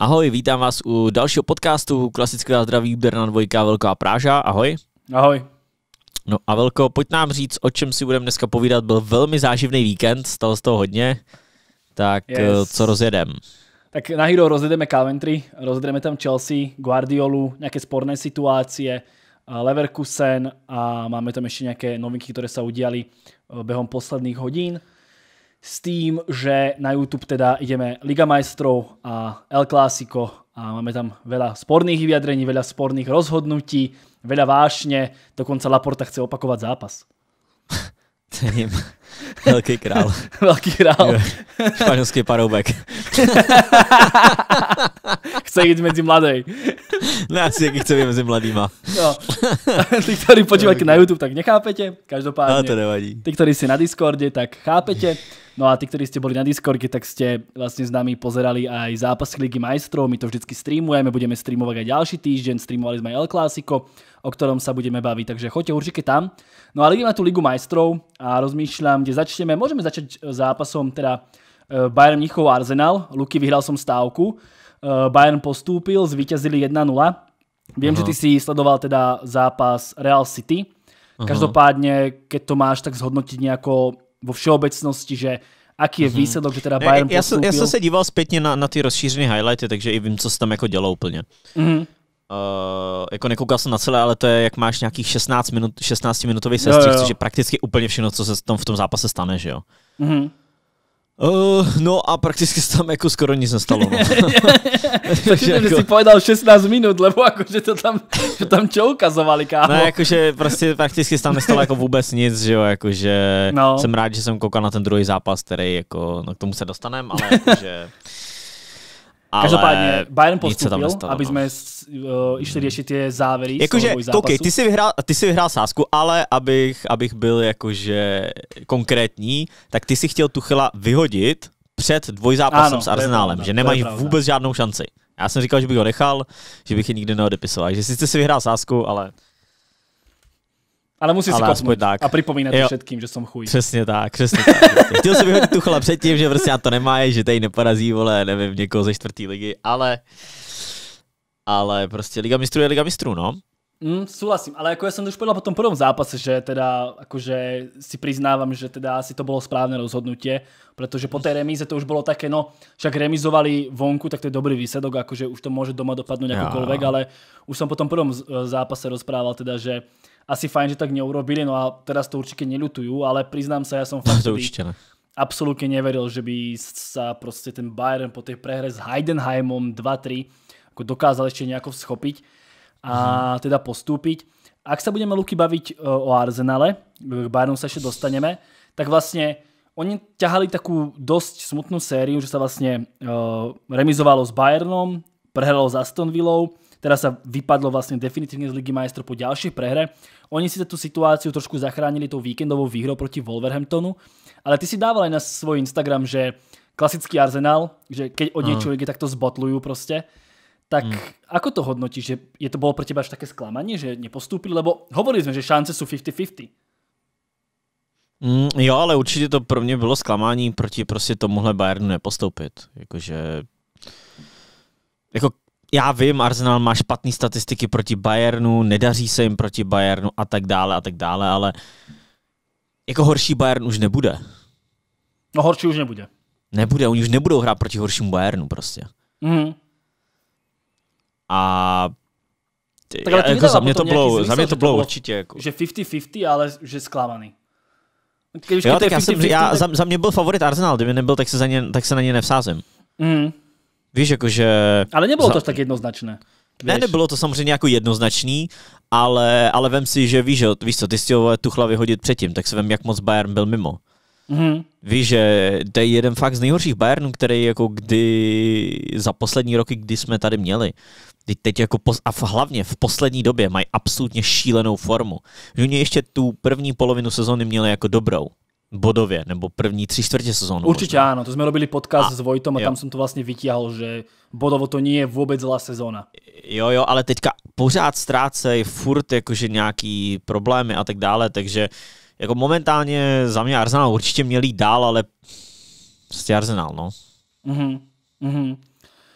Ahoj, vítám vás u dalšího podcastu klasické zdraví zdraví dvojka Velko Velká Práža. Ahoj. Ahoj. No a Velko, pojď nám říct, o čem si budeme dneska povídat. Byl velmi záživný víkend, stalo se toho hodně. Tak eh, yes. co rozjedem? Tak na Hero rozjedeme Coventry, rozjedeme tam Chelsea, Guardiolu, nějaké sporné situace, eh, Leverkusen a máme tam ještě nějaké novinky, které se udělali eh, během posledních hodin s tým, že na YouTube teda ideme Liga majstrov a El Clásico a máme tam veľa sporných vyjadrení, veľa sporných rozhodnutí, veľa vášne, dokonca Laporta chce opakovať zápas. Neviem. Velký král. Velký král. španělský paroubek. chce jít mezi mladý. ne, asi jaký chce být mezi mladýma. no. Ty, který podíváte na YouTube, tak nechápete. Každopádně. Ale to nevadí. Ty, který si na Discordě, tak chápete. No a ty, kteří jste byli na Discordě, tak jste vlastně s námi pozerali i zápas Ligy majstrov. My to vždycky streamujeme, budeme streamovat i další týden. Streamovali jsme aj El Clásico, o kterém se budeme bavit, takže choďte určitě tam. No a lidi na tu Ligu majstrov a rozmýšlám tam, kde začneme. Môžeme začať eh, zápasom teda eh, Bayern Mnichov Arsenal. Luky, vyhral som stávku. Eh, Bayern postúpil, zvíťazili 1-0. Viem, že ty si sledoval teda zápas Real City. Každopádne, keď to máš tak zhodnotiť nejako vo všeobecnosti, že aký je mhm. výsledok, že teda Bayern já, postúpil. Já jsem se díval zpětně na, na ty rozšířené highlighty, takže i vím, co se tam jako dělo úplně. Mhm. Uh, jako nekoukal jsem na celé, ale to je, jak máš nějakých 16 minut, 16 minutový sestřih, což je prakticky úplně všechno, co se tam v tom zápase stane, že jo. Mm-hmm. Uh, no a prakticky se tam jako skoro nic nestalo. No. Takže jako... si povedal 16 minut, lebo jakože to tam, že tam čo ukazovali, kámo. No jakože prostě prakticky se tam nestalo jako vůbec nic, že jo, jakože no. jsem rád, že jsem koukal na ten druhý zápas, který jako, no k tomu se dostaneme, ale jakože... Ale Každopádně Bayern postupil, nestalo, aby no. jsme uh, išli řešit je závěry Jakože, koukej, ty jsi, vyhrál, ty jsi vyhrál sásku, ale abych, abych byl jakože konkrétní, tak ty si chtěl Tuchela vyhodit před dvojzápasem ano, s Arsenálem, že nemají vůbec žádnou šanci. Já jsem říkal, že bych ho nechal, že bych je nikdy neodepisoval. Že sice si vyhrál sásku, ale ale musí si kopnout tak. a připomínat všetkým, že jsem chuj. Přesně tak, přesně tak. Chtěl jsem vyhodit Tuchla předtím, že prostě já to nemá, že tady neporazí, vole, nevím, někoho ze čtvrtý ligy, ale ale prostě Liga mistrů je Liga mistrů, no. Mm, súhlasím, ale jako já jsem to už povedal po tom prvom zápase, že teda akože si přiznávám, že teda asi to bylo správné rozhodnutie, protože po té remíze to už bylo také, no, však remizovali vonku, tak to je dobrý výsledok, akože už to může doma dopadnout jakokoliv, ale už jsem po tom prvom zápase rozprával teda, že asi fajn, že tak neurobili, no a teraz to určite neľutujú, ale priznám sa, ja som fakt to určite ne. absolútne neveril, že by sa proste ten Bayern po tej prehre s Heidenheimom 2-3 jako dokázal ešte nejako schopiť a hmm. teda postúpiť. Ak sa budeme, Luky, baviť eh, o Arsenale, k Bayernu sa ešte dostaneme, tak vlastne oni ťahali takú dosť smutnú sériu, že sa vlastne uh, remizovalo s Bayernom, prehralo s Aston Villou, Teraz sa vypadlo vlastne definitívne z Ligy majstrov po ďalšej prehre. Oni si tú situáciu trošku zachránili tou víkendovou výhrou proti Wolverhamptonu, ale ty si dával aj na svoj Instagram, že klasický Arsenal, že keď od niečo ide, takto zbotlujú proste. Tak hmm. ako to hodnotíš, že je to bolo pre teba až také sklamanie, že nepostúpili? Lebo hovorili sme, že šance sú 50-50. Mm, jo, ale určitě to pro mě bylo zklamání proti prostě tomuhle Bayernu nepostoupit. Jakože jako já vím, Arsenal má špatné statistiky proti Bayernu, nedaří se jim proti Bayernu a tak dále a tak dále, ale jako horší Bayern už nebude. No horší už nebude. Nebude, oni už nebudou hrát proti horšímu Bayernu prostě. Mm. hmm A tak ale ty jako za mě to bylo, za mě to bylo určitě. Jako... Že 50-50, ale že sklamaný. Když jo, tak já jsem, já, za, za mě byl favorit Arsenal, kdyby nebyl, tak se, za ně, tak se na ně nevsázím. Mm. Víš, jakože... Ale nebylo to tak jednoznačné. Víš. Ne, nebylo to samozřejmě jako jednoznačný, ale, ale vem si, že víš, víš co, ty si ho Tuchla vyhodit předtím, tak se vem, jak moc Bayern byl mimo. Mm-hmm. Víš, že to je jeden fakt z nejhorších Bayernů, který jako kdy za poslední roky, kdy jsme tady měli. Teď, jako pos, a v, hlavně v poslední době mají absolutně šílenou formu. oni ještě tu první polovinu sezóny měli jako dobrou bodově, nebo první tři čtvrtě sezónu. Určitě možná. ano, to jsme robili podcast a, s Vojtom a jo. tam jsem to vlastně vytíhal, že bodovo to nie je vůbec zlá sezóna. Jo, jo, ale teďka pořád ztrácej furt jakože nějaký problémy a tak dále, takže jako momentálně za mě Arsenal určitě měl jít dál, ale prostě Arsenal, no. Mhm, mhm.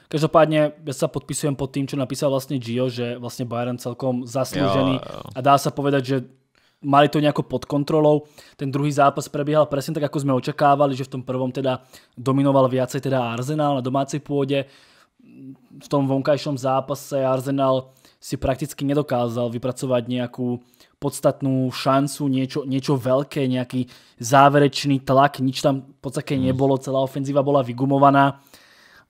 Každopádně já se podpisujem pod tím, co napísal vlastně Gio, že vlastně Bayern celkom zaslúžený jo, jo. a dá se povedať, že mali to nejako pod kontrolou. Ten druhý zápas prebiehal presne tak, ako sme očakávali, že v tom prvom teda dominoval viacej teda Arsenal na domácej pôde. V tom vonkajšom zápase Arsenal si prakticky nedokázal vypracovať nejakú podstatnú šancu, niečo, niečo veľké, nejaký záverečný tlak, nič tam v podstate hmm. nebolo, celá ofenzíva bola vygumovaná.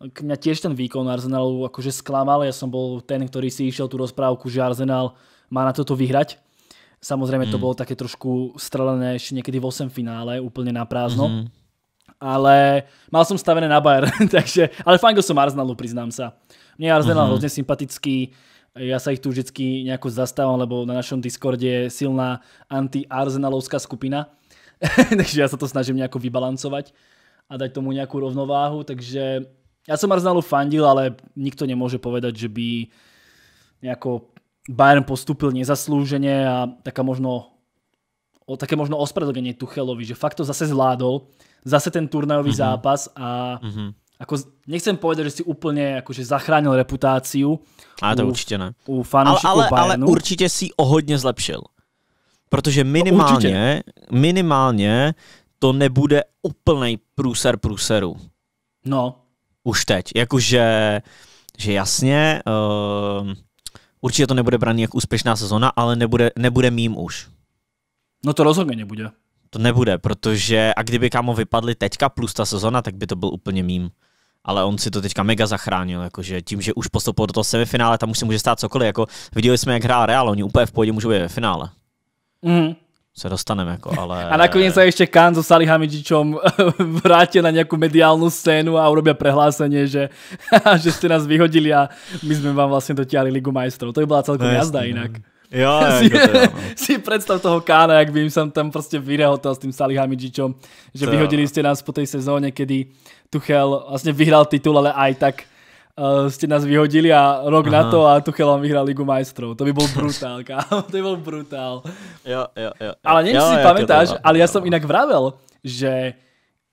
Mňa tiež ten výkon Arsenalu akože sklamal, ja som bol ten, ktorý si išiel tú rozprávku, že Arsenal má na toto vyhrať Samozřejmě mm. to hmm. bylo taky trošku strelené ještě někdy v 8 finále, úplně na prázdno. Mm. Ale mal som stavené na Bayern, takže, ale fangil som Arsenalu, priznám sa. Mne Arsenal mm. hrozně sympatický, ja sa ich tu vždycky nejako zastávam, lebo na našom Discorde je silná anti-arsenalovská skupina, takže ja sa to snažím nejako vybalancovať a dať tomu nejakú rovnováhu, takže ja som Arsenalu fandil, ale nikto nemôže povedať, že by nejako Bayern postupil nezaslúžene a taká možno, o, také možno ospravedlnenie Tuchelovi, že fakt to zase zvládol, zase ten turnajový mm-hmm. zápas a mm-hmm. ako, nechcem povedať, že si úplne akože zachránil reputáciu. A to u, určite ne. U ale, ale, Bayernu. ale určite si o hodne zlepšil. Protože minimálně, no, minimálně to nebude úplný průser průseru. No. Už teď. Jakože, že jasně, uh, Určitě to nebude braný jako úspěšná sezona, ale nebude, nebude mým už. No to rozhodně nebude. To nebude, protože a kdyby kámo vypadli teďka plus ta sezona, tak by to byl úplně mým. Ale on si to teďka mega zachránil, jakože tím, že už postoupil do toho semifinále, tam už se může stát cokoliv. Jako viděli jsme, jak hrál Real, oni úplně v pohodě můžou být ve finále. Mm se dostaneme, jako, ale... A nakonec se ještě Khan so Salihamidičom vrátí na nějakou mediálnu scénu a urobí prehlásení, že, že jste nás vyhodili a my jsme vám vlastně dotiahli Ligu majstrov. To by byla celkom no, jazda no. jinak. Jo, jako si, to, jo. No. si představ toho Kána, jak by jim jsem tam prostě vyrehotel s tým Salihamidičom, že to vyhodili jste nás po té sezóně, kedy Tuchel vlastně vyhrál titul, ale aj tak uh, eh, ste nás vyhodili a rok Aha. na to a Tuchel vám vyhral Ligu majstrov. To by bol brutál, kámo, to by bol brutál. Jo, jo, jo. jo. Ale neviem, si jo, pamätáš, to, ale ja som inak vravel, že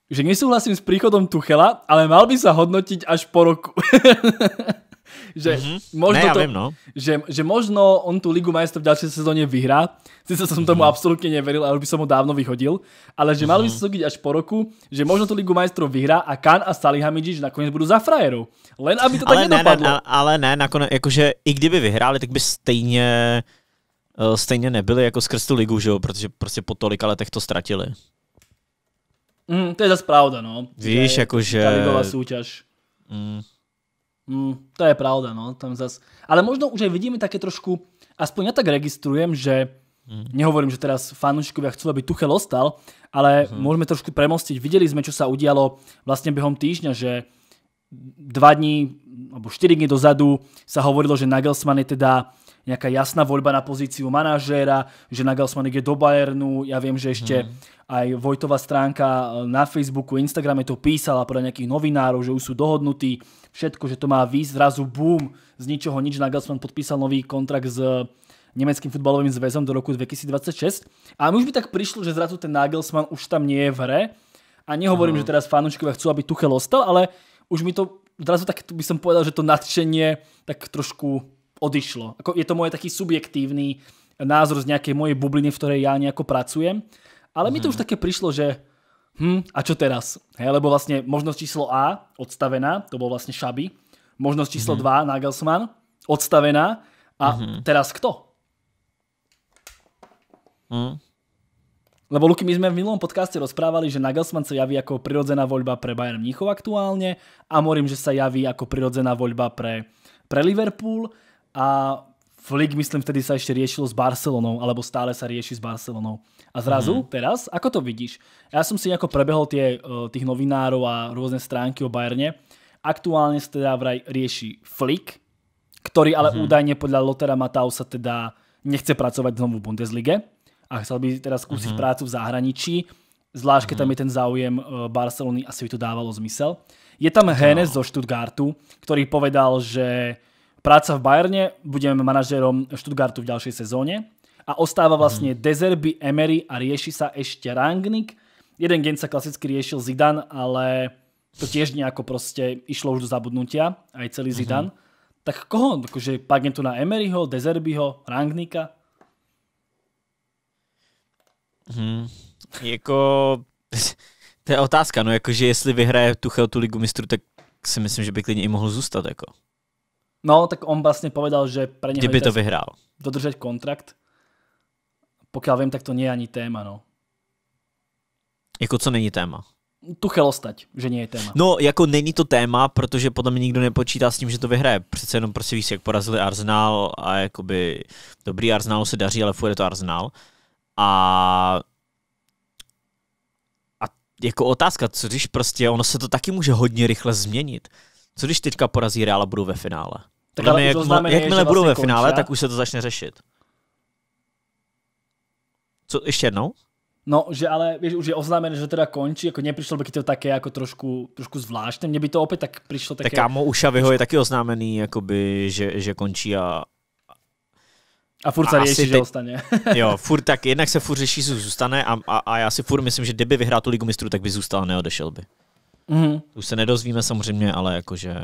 že nesúhlasím s príchodom Tuchela, ale mal by sa hodnotiť až po roku. že, mm-hmm. možno ne, ja to, viem, no. že, že možno on tú Ligu majstrov v ďalšej sezóne vyhrá. Sice som tomu mm-hmm. absolútne neveril ale by som ho dávno vyhodil, ale že mm-hmm. mal by mhm. sa až po roku, že možno tú Ligu majstrov vyhrá a Kan a Salihamidžiš nakoniec budú za frajerov. Len aby to ale tak ne, nedopadlo. Ne, ale ne, nakonec, akože i kdyby vyhráli, tak by stejně eh, stejně nebyli jako skrz tu ligu, že jo? protože prostě po tolika letech to ztratili. Mm, to je zase pravda, no. Víš, jakože... Ta ligová soutěž. Mm. Mm, to je pravda, no, tam zas. Ale možno už aj vidíme také trošku, aspoň ja tak registrujem, že mm. nehovorím, že teraz fanúšikovia chcú, aby Tuchel ostal, ale mm. môžeme trošku premostiť. Videli sme, čo sa udialo vlastne behom týždňa, že dva dní, alebo štyri dní dozadu sa hovorilo, že Nagelsmann je teda nejaká jasná voľba na pozíciu manažéra, že Nagelsmann ide do Bayernu, ja viem, že ešte hmm. aj Vojtová stránka na Facebooku, Instagrame to písala pre nejakých novinárov, že už sú dohodnutí všetko, že to má výjsť, zrazu boom, z ničoho nič Nagelsmann podpísal nový kontrakt s eh, nemeckým futbalovým zväzom do roku 2026. A mi už by tak prišlo, že zrazu ten Nagelsmann už tam nie je v hre. A nehovorím, že teraz fanúčkovia chcú, aby Tuchel ostal, ale už mi to, zrazu tak by som povedal, že to nadšenie tak trošku odišlo. je to môj taký subjektívny názor z nejakej mojej bubliny, v ktorej ja nejako pracujem. Ale mi to už také prišlo, že hm, a čo teraz? Hej, lebo vlastne možnosť číslo A odstavená, to bol vlastne Šaby. Možnosť číslo mm -hmm. 2 Nagelsmann odstavená a mm -hmm. teraz kto? Mm. Lebo Luky, my sme v minulom podcaste rozprávali, že Nagelsmann sa javí ako prirodzená voľba pre Bayern Mníchov aktuálne a morím, že sa javí ako prirodzená voľba pre, pre Liverpool a Flick, myslím, vtedy sa ešte riešilo s Barcelonou, alebo stále sa rieši s Barcelonou. A zrazu, mm -hmm. teraz, ako to vidíš? Ja som si nejako prebehol tie, e, tých novinárov a rôzne stránky o Bayerne. Aktuálne sa teda vraj rieši Flick, ktorý ale mm -hmm. údajne podľa Lotera sa teda nechce pracovať znovu v Bundeslige a chcel by teraz skúsiť mm -hmm. prácu v zahraničí, zvlášť keď tam mhm. je ten záujem e, Barcelony, asi by to dávalo zmysel. Je tam no. Hennes no. zo Stuttgartu, ktorý povedal, že Práca v Bayerne, budeme manažerom Stuttgartu v ďalšej sezóne a ostáva vlastne mm. Dezerby, Emery a rieši sa ešte Rangnick. Jeden gen sa klasicky riešil Zidane, ale to tiež nejako proste išlo už do zabudnutia, aj celý mhm. Zidane. Mm -hmm. Tak koho? Takže padne tu na Emeryho, Dezerbyho, Rangnika? Hmm, jako, to je otázka, no jakože jestli vyhraje Tuchel tu ligu mistrů, tak si myslím, že by klidně i mohl zůstat, jako. No, tak on vlastne povedal, že pre neho by to vyhrál. dodržať kontrakt. Pokiaľ viem, tak to nie je ani téma, no. Jako co není téma? Tu chelostať, že nie je téma. No, jako není to téma, protože podle mě nikdo nepočítá s tím, že to vyhraje. Přece jenom prostě víš, jak porazili Arsenal a jakoby dobrý Arsenalu se daří, ale furt to Arsenal. A jako otázka, co když prostě ono se to taky může hodně rychle změnit. Co když teďka porazí Real a budou ve finále? Tak ale jak, jakmile jakmile vlastně budou ve vlastně finále, končí, tak už se to začne řešit. Co, ještě jednou? No, že ale víš, už je oznámené, že teda končí, jako přišlo, by to také jako trošku, trošku zvláštne, mně by to opět tak přišlo také... Tak kámo, u je taky oznámený, jakoby, že, že končí a... A furt se řeší, že ostane. jo, furt tak, jednak se furt řeší, že zůstane a, a, a, já si furt myslím, že kdyby vyhrál tu ligu mistrů, tak by zůstal, neodešel by. Mm-hmm. Už se nedozvíme samozřejmě, ale jakože...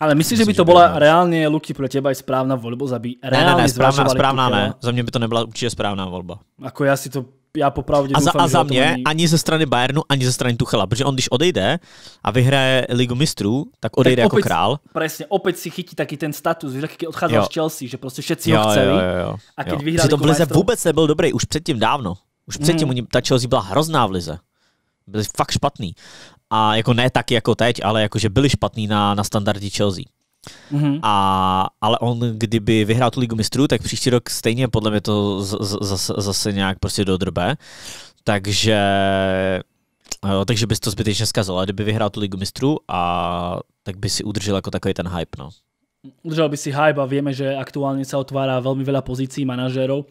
Ale myslíš, že by to byla reálně, Luky, pro těba i správná volba zabít? Ne, ne, ne, správná, správná ne. Za mě by to nebyla určitě správná volba. Ako já si to já popravdě a za, doufám, a za mě není... ani ze strany Bayernu, ani ze strany Tuchela, protože on když odejde a vyhraje Ligu mistrů, tak odejde tak jako opět, jako král. Přesně, opět si chytí taky ten status, víš, když odcházel z Chelsea, že prostě všetci jo, ho chceli. Jo, jo, jo. A když vyhrál to v Lize majstrov... vůbec nebyl dobrý, už předtím dávno. Už předtím hmm. ta Chelsea byla hrozná v Lize. Byli fakt špatný a jako ne tak jako teď, ale jako že byli špatný na, na standardy Chelsea. Mm-hmm. A, ale on, kdyby vyhrál tu ligu mistrů, tak příští rok stejně podle mě to z, z, zase, zase nějak prostě dodrbe. Takže jo, eh, takže bys to zbytečně zkazal. A kdyby vyhrál tu ligu mistrů, a, tak by si udržel jako takový ten hype. No. Udržel by si hype a víme, že aktuálně se otvárá velmi veľa pozicí manažerů.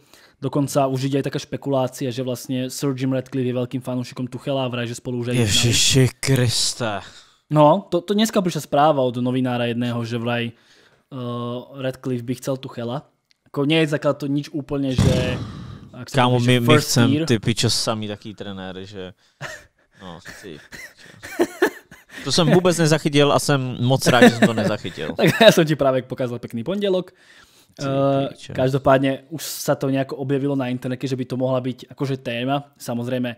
Dokonce už je také špekulácia, že vlastně Sir Jim Radcliffe je velkým fanoušikom Tuchela a vraj, že spolu už aj Ježiši Krista. No, to, to dneska přišla správa od novinára jedného, že vraj uh, eh, Radcliffe by chcel Tuchela. Ako nie je základ to nič úplně, že... Kámo, my, my chcem year. ty pičo samý taký trenér, že... No, si. To jsem vůbec nezachytil a jsem moc rád, že jsem to nezachytil. tak já jsem ti právě pokázal pěkný pondělok. Uh, každopádně už sa to nejako objavilo na internete, že by to mohla byť akože téma. Samozrejme,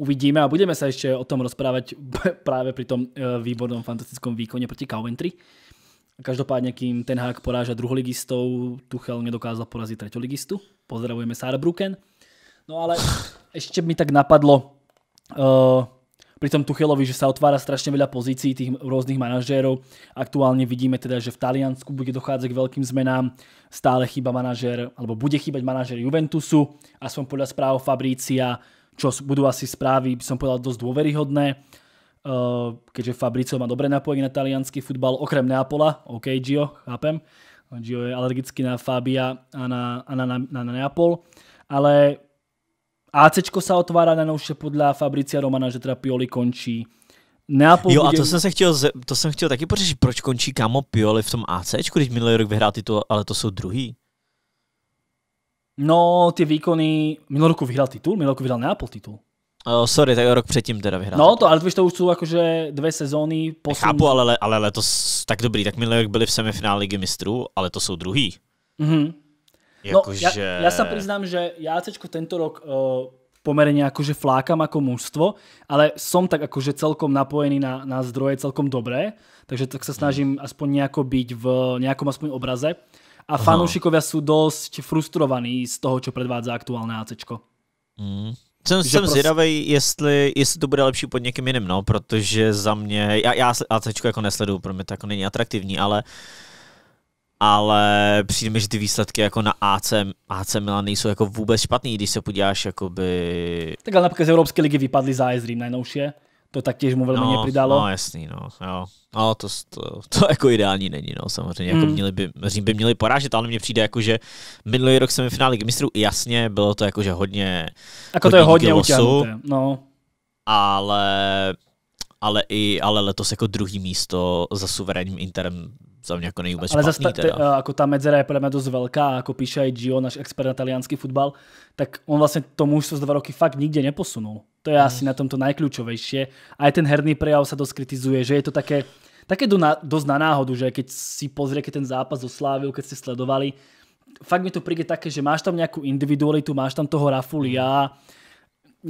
uvidíme a budeme sa ešte o tom rozprávať práve pri tom eh, výbornom fantastickom výkone proti Coventry. Každopádně, kým ten hák poráža druholigistov, Tuchel nedokázal porazit treťoligistu. Pozdravujeme Saarbrücken. No ale ještě mi tak napadlo, uh, pri tom Tuchelovi, že sa otvára strašne veľa pozícií tých rôznych manažérov. Aktuálne vidíme teda, že v Taliansku bude dochádzať k veľkým zmenám. Stále chýba manažér, alebo bude chýbať manažér Juventusu, aspoň podľa správ Fabrícia, čo budú asi správy, by som povedal, dosť dôveryhodné. Eh, keďže Fabrício má dobré napojenie na talianský futbal, okrem Neapola, OK Gio, chápem, Gio je alergický na Fabia a na, a na, na, na Neapol, ale ACčko sa otvára na novšie podľa Fabricia Romana, že teda Pioli končí. Neapol jo, a to bude... jsem se chtěl, to jsem chtěl taky pořešit, proč končí kamo Pioli v tom ACčku, když minulý rok vyhrál titul, ale to jsou druhý. No, ty výkony, minulý rok vyhrál titul, minulý rok vyhrál Neapol titul. Oh, sorry, tak rok předtím teda vyhrál. No, to, ale víš, to už jsou jakože dvě sezóny posun. Chápu, ale, ale letos tak dobrý, tak minulý rok byli v semifinále ligy mistrů, ale to jsou druhý. Mhm. Jako no, že... ja, ja sa priznám, že ja ACčko tento rok uh, eh, pomerne akože flákam ako mužstvo, ale som tak akože celkom napojený na, na zdroje celkom dobré, takže tak sa hmm. snažím aspoň nejako byť v nejakom aspoň obraze. A fanúšikovia sú dosť frustrovaní z toho, čo predvádza aktuálne ACčko. Mm. Jsem, jsem prostě... zvědavý, jestli, jestli to bude lepší pod někým jiným, no, protože za mě, já, já ACčko jako nesleduju, pro mě to jako není atraktivní, ale uh, ale přijde mi, že ty výsledky jako na AC, AC Milan nejsou jako vůbec špatný, když se podíváš jakoby... Tak ale například z Evropské ligy vypadli za AS Rím najnovšie, to taktěž mu velmi no, nepridalo. No jasný, no, jo. No, to, to, to, jako ideální není, no, samozřejmě, jako hmm. měli by, Řím by měli porážet, ale mně přijde jako, že minulý rok jsem v finále mistrů, jasně, bylo to jako, že hodně... Jako to je hodně utěhnuté, no. Ale ale i ale letos jako druhý místo za suverénním Interem za mě jako není vůbec Ale špatný, zase jako ta medzera je podle mě dost velká, jako píše i Gio, náš expert na italianský fotbal, tak on vlastně to mužstvo z dva roky fakt nikde neposunul. To je hmm. asi mm. na tom to A i ten herný prejav se dost kritizuje, že je to také, také do na, dost na náhodu, že keď si pozriete ten zápas do Slávy, keď ste sledovali, fakt mi to príde také, že máš tam nějakou individualitu, máš tam toho Rafulia, mm.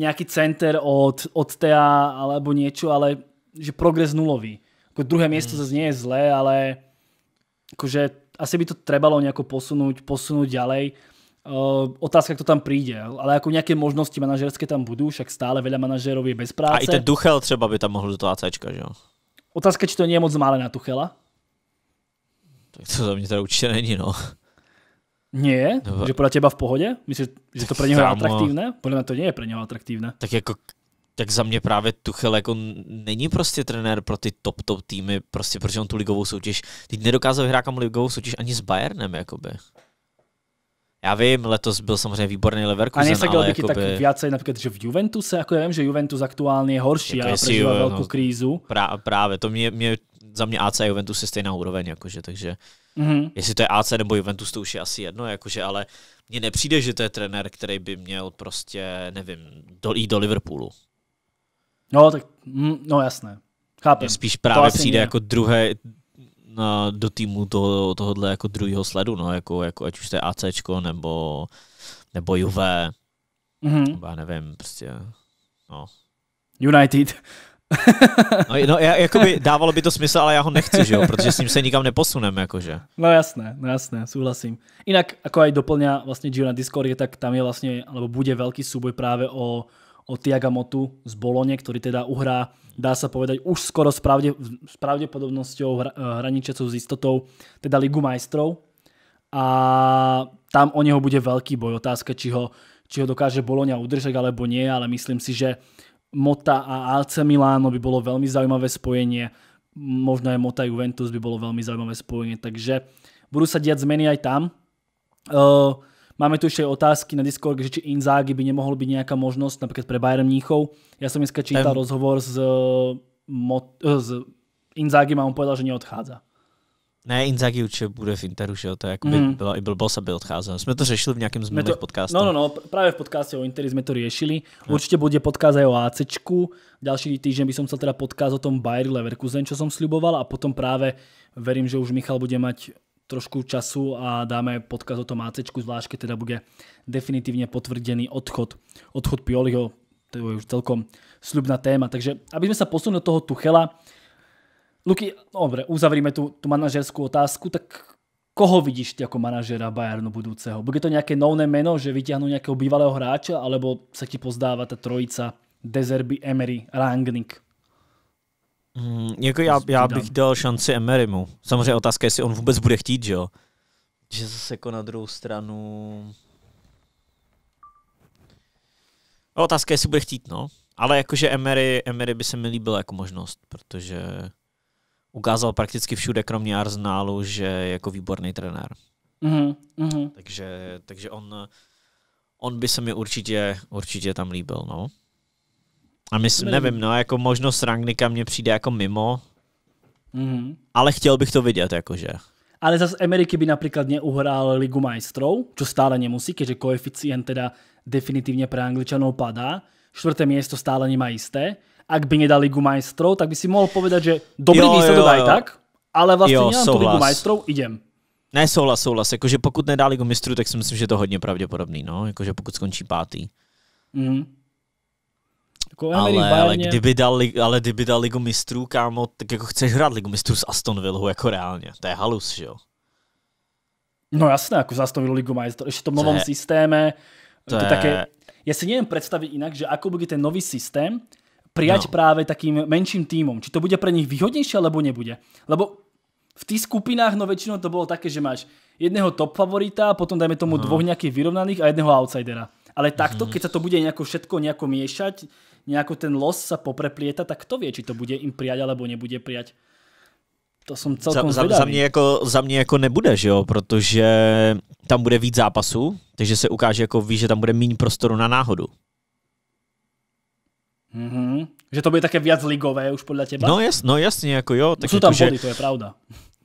nějaký center od, od TA alebo niečo, ale že progres nulový. Jako druhé místo mm. zase nie je zlé, ale akože asi by to trebalo nejako posunúť, posunúť ďalej. Uh, otázka, kto tam príde, ale jako nejaké možnosti manažerské tam budú, však stále veľa manažerov je bez práce. A i ten Duchel třeba by tam mohl do toho ACčka, že jo? Otázka, či to nie je moc malé na Tuchela? Tak to za mě teda určite není, no. Nie? No, že podle těba v pohodě? Myslíš, že to pre neho je atraktívne? Podle mě to nie je pre neho atraktívne. Tak jako tak za mě právě Tuchel jako není prostě trenér pro ty top top týmy, prostě protože on tu ligovou soutěž, teď nedokázal vyhrát kam ligovou soutěž ani s Bayernem, jakoby. Já vím, letos byl samozřejmě výborný Leverkusen, ale jakoby... A by tak viacej například, že v Juventuse, jako já vím, že Juventus aktuálně je horší jako a prežívá jo, velkou no, krízu. Pra, právě, to mě, mě, za mě AC a Juventus je stejná úroveň, jakože, takže mm-hmm. jestli to je AC nebo Juventus, to už je asi jedno, jakože, ale mně nepřijde, že to je trenér, který by měl prostě, nevím, do, jít do Liverpoolu. No, tak, hm, no jasné. Chápem. Spíš právě přijde jako druhé, na, do týmu toho, tohohle jako druhého sledu, no, jako, jako ať už to je ACčko, nebo, nebo Juve, mm-hmm. nebo já nevím, prostě, no. United. no, no jakoby dávalo by to smysl, ale já ho nechci, že jo, protože s ním se nikam neposunem, jakože. No jasné, no jasné, souhlasím. Jinak, jako aj doplňa vlastně Gio na Discordě, tak tam je vlastně, alebo bude velký souboj právě o o Tiagamotu z Bolone, ktorý teda uhrá, dá sa povedať, už skoro s, pravde, s pravdepodobnosťou hraničiacou s istotou, teda Ligu majstrov. A tam o neho bude veľký boj. Otázka, či ho, či ho dokáže Bolonia udržať alebo nie, ale myslím si, že Mota a AC Milano by bolo veľmi zaujímavé spojenie. Možno aj Mota Juventus by bolo veľmi zaujímavé spojenie. Takže budú sa diať zmeny aj tam. Uh, Máme tu ešte otázky na Discord, že či Inzaghi by nemohol byť nejaká možnosť napríklad pre Bayern Mníchov. Ja som dneska čítal um. rozhovor s, Inzaghi, eh, eh, s Inzágim a on povedal, že neodchádza. Ne, Inzaghi určitě bude v Interu, že jo, to jakoby mm. byla i blbost, aby odcházel. Jsme to řešili v nějakém z minulých podcastů. No, no, no, právě v podcastu o Interi jsme to řešili. No. Určitě bude podcast aj o ACčku. Další týden by som chcel teda podcast o tom Bayer Leverkusen, čo som sliboval a potom právě verím, že už Michal bude mať trošku času a dáme podkaz o tom ACčku, zvlášť keď teda bude definitivně potvrdený odchod, odchod Pioliho, to je už celkom slubná téma. Takže aby sme sa posunuli do toho Tuchela, Luky, no dobre, uzavríme tu, tú manažerskú otázku, tak koho vidíš ty jako manažera Bayernu budúceho? Bude to nějaké novné meno, že vyťahnú nejakého bývalého hráča, alebo se ti pozdáva tá trojica Dezerby, Emery, Rangnick? Mm, jako já, prostě já bych dal šanci Emerimu. Samozřejmě otázka, jestli on vůbec bude chtít, že jo? Že zase jako na druhou stranu... No, otázka, jestli bude chtít, no. Ale jakože Emery, Emery by se mi líbil jako možnost, protože ukázal prakticky všude, kromě Arsenalu, že je jako výborný trenér. Mm-hmm. Takže, takže on, on by se mi určitě, určitě tam líbil, no. A myslím, nevím, no, jako možnost Rangnika mě přijde jako mimo, mm-hmm. ale chtěl bych to vidět, jakože. Ale zase Ameriky by například neuhral Ligu majstrov, čo stále nemusí, keďže koeficient teda definitivně pre angličanou padá. Štvrté místo stále nemá jisté. Ak by nedal Ligu majstrov, tak by si mohl povedať, že dobrý jo, výsledok jo, aj tak, ale vlastně jo, nemám tu Ligu majstrov, idem. Ne, souhlas, souhlas. Jakože pokud nedá Ligu mistrů, tak si myslím, že je to hodně pravděpodobný, no. Jakože pokud skončí pátý. Mm. Jako ale, ale, kdyby dal, ale kdyby dal Ligu mistrů, kámo, tak jako chceš hrát Ligu mistrů s Aston Villou, jako reálně. To je halus, že jo? No jasné, jako zastavil Ligu majstrov. Ešte v tom novom to je, systéme. To, to je... také, já si nevím představit jinak, že jako bude ten nový systém prijať no. právě takým menším týmom. Či to bude pro nich výhodnější, alebo nebude. Lebo v tých skupinách, no většinou to bylo také, že máš jedného top favorita, potom dajme tomu no. dvoch nějakých vyrovnaných a jedného outsidera. Ale takto, mm -hmm. keď se to bude nějako všetko nějako miešať, nejako ten los sa popreplieta, tak to vie, či to bude im prijať alebo nebude prijať. To jsem celkom za, za, za, mě jako, za mě jako nebude, že jo, protože tam bude víc zápasů, takže se ukáže jako víš, že tam bude méně prostoru na náhodu. Mm-hmm. Že to bude také víc ligové už podle teba? No, jas, no jasně, jako jo. Tak Jsou jako, tam body, že... to je pravda.